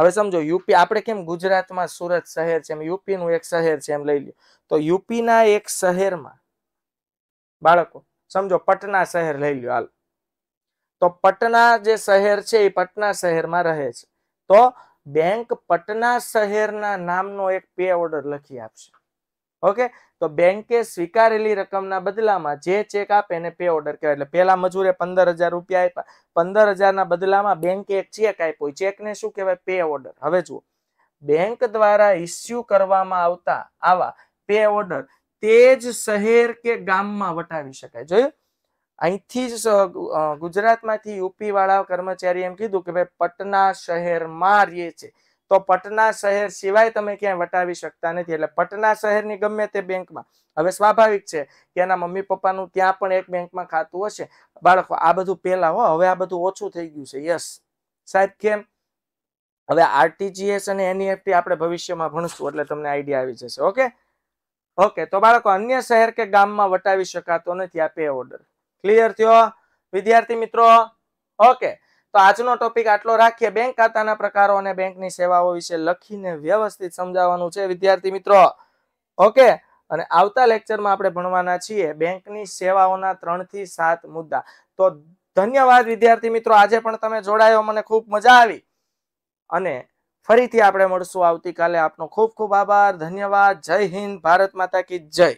હવે સમજો યુપી આપણે કેમ ગુજરાતમાં સુરત શહેર છે એમ યુપીનું એક શહેર છે એમ લઈ લ્યો તો યુપીના એક શહેરમાં બાળકો સમજો પટના શહેર લઈ લ્યો હાલ તો પટના જે શહેર છે એ પટના શહેરમાં રહે છે તો બેંક પટના શહેરના નામનો એક પે ઓર્ડર લખી આપશે ઓકે તો બેંકે સ્વીકારેલી રકમના બદલામાં જે ચેક આપે એને પે ઓર્ડર કહેવાય એટલે પેલા મજૂરે પંદર હજાર રૂપિયા આપ્યા પંદર હજારના બદલામાં બેંકે એક ચેક આપ્યો ચેકને શું કહેવાય પે ઓર્ડર હવે જુઓ બેંક દ્વારા ઇસ્યુ કરવામાં આવતા આવા પે ઓર્ડર તે જ શહેર કે ગામમાં વટાવી શકાય જોયું અહીંથી જ ગુજરાતમાંથી યુપી વાળા કર્મચારી એમ કીધું કે ભાઈ પટના શહેરમાં રહીએ છે તો પટના શહેર સિવાય તમે ક્યાંય વટાવી શકતા નથી એટલે પટના શહેરની ગમે તે બેંકમાં હવે સ્વાભાવિક છે કે એના મમ્મી પપ્પાનું ત્યાં પણ એક બેંકમાં ખાતું હશે બાળકો આ બધું પહેલા હો હવે આ બધું ઓછું થઈ ગયું છે યસ સાહેબ કેમ હવે આરટીજીએસ અને એનઈએફટી આપણે ભવિષ્યમાં ભણશું એટલે તમને આઈડિયા આવી જશે ઓકે ઓકે તો બાળકો અન્ય શહેર કે ગામમાં વટાવી શકાતો નથી આપે પે ઓર્ડર ક્લિયર થયો વિદ્યાર્થી મિત્રો ઓકે તો આજનો ટોપિક આટલો રાખીએ બેંક ખાતાના પ્રકારો અને બેંકની સેવાઓ વિશે લખીને વ્યવસ્થિત સમજાવવાનું છે વિદ્યાર્થી મિત્રો ઓકે અને આવતા લેક્ચરમાં આપણે ભણવાના છીએ બેંકની સેવાઓના ત્રણથી સાત મુદ્દા તો ધન્યવાદ વિદ્યાર્થી મિત્રો આજે પણ તમે જોડાયો મને ખૂબ મજા આવી અને ફરીથી આપણે મળશું આવતીકાલે આપનો ખૂબ ખૂબ આભાર ધન્યવાદ જય હિન્દ ભારત માતા કી જય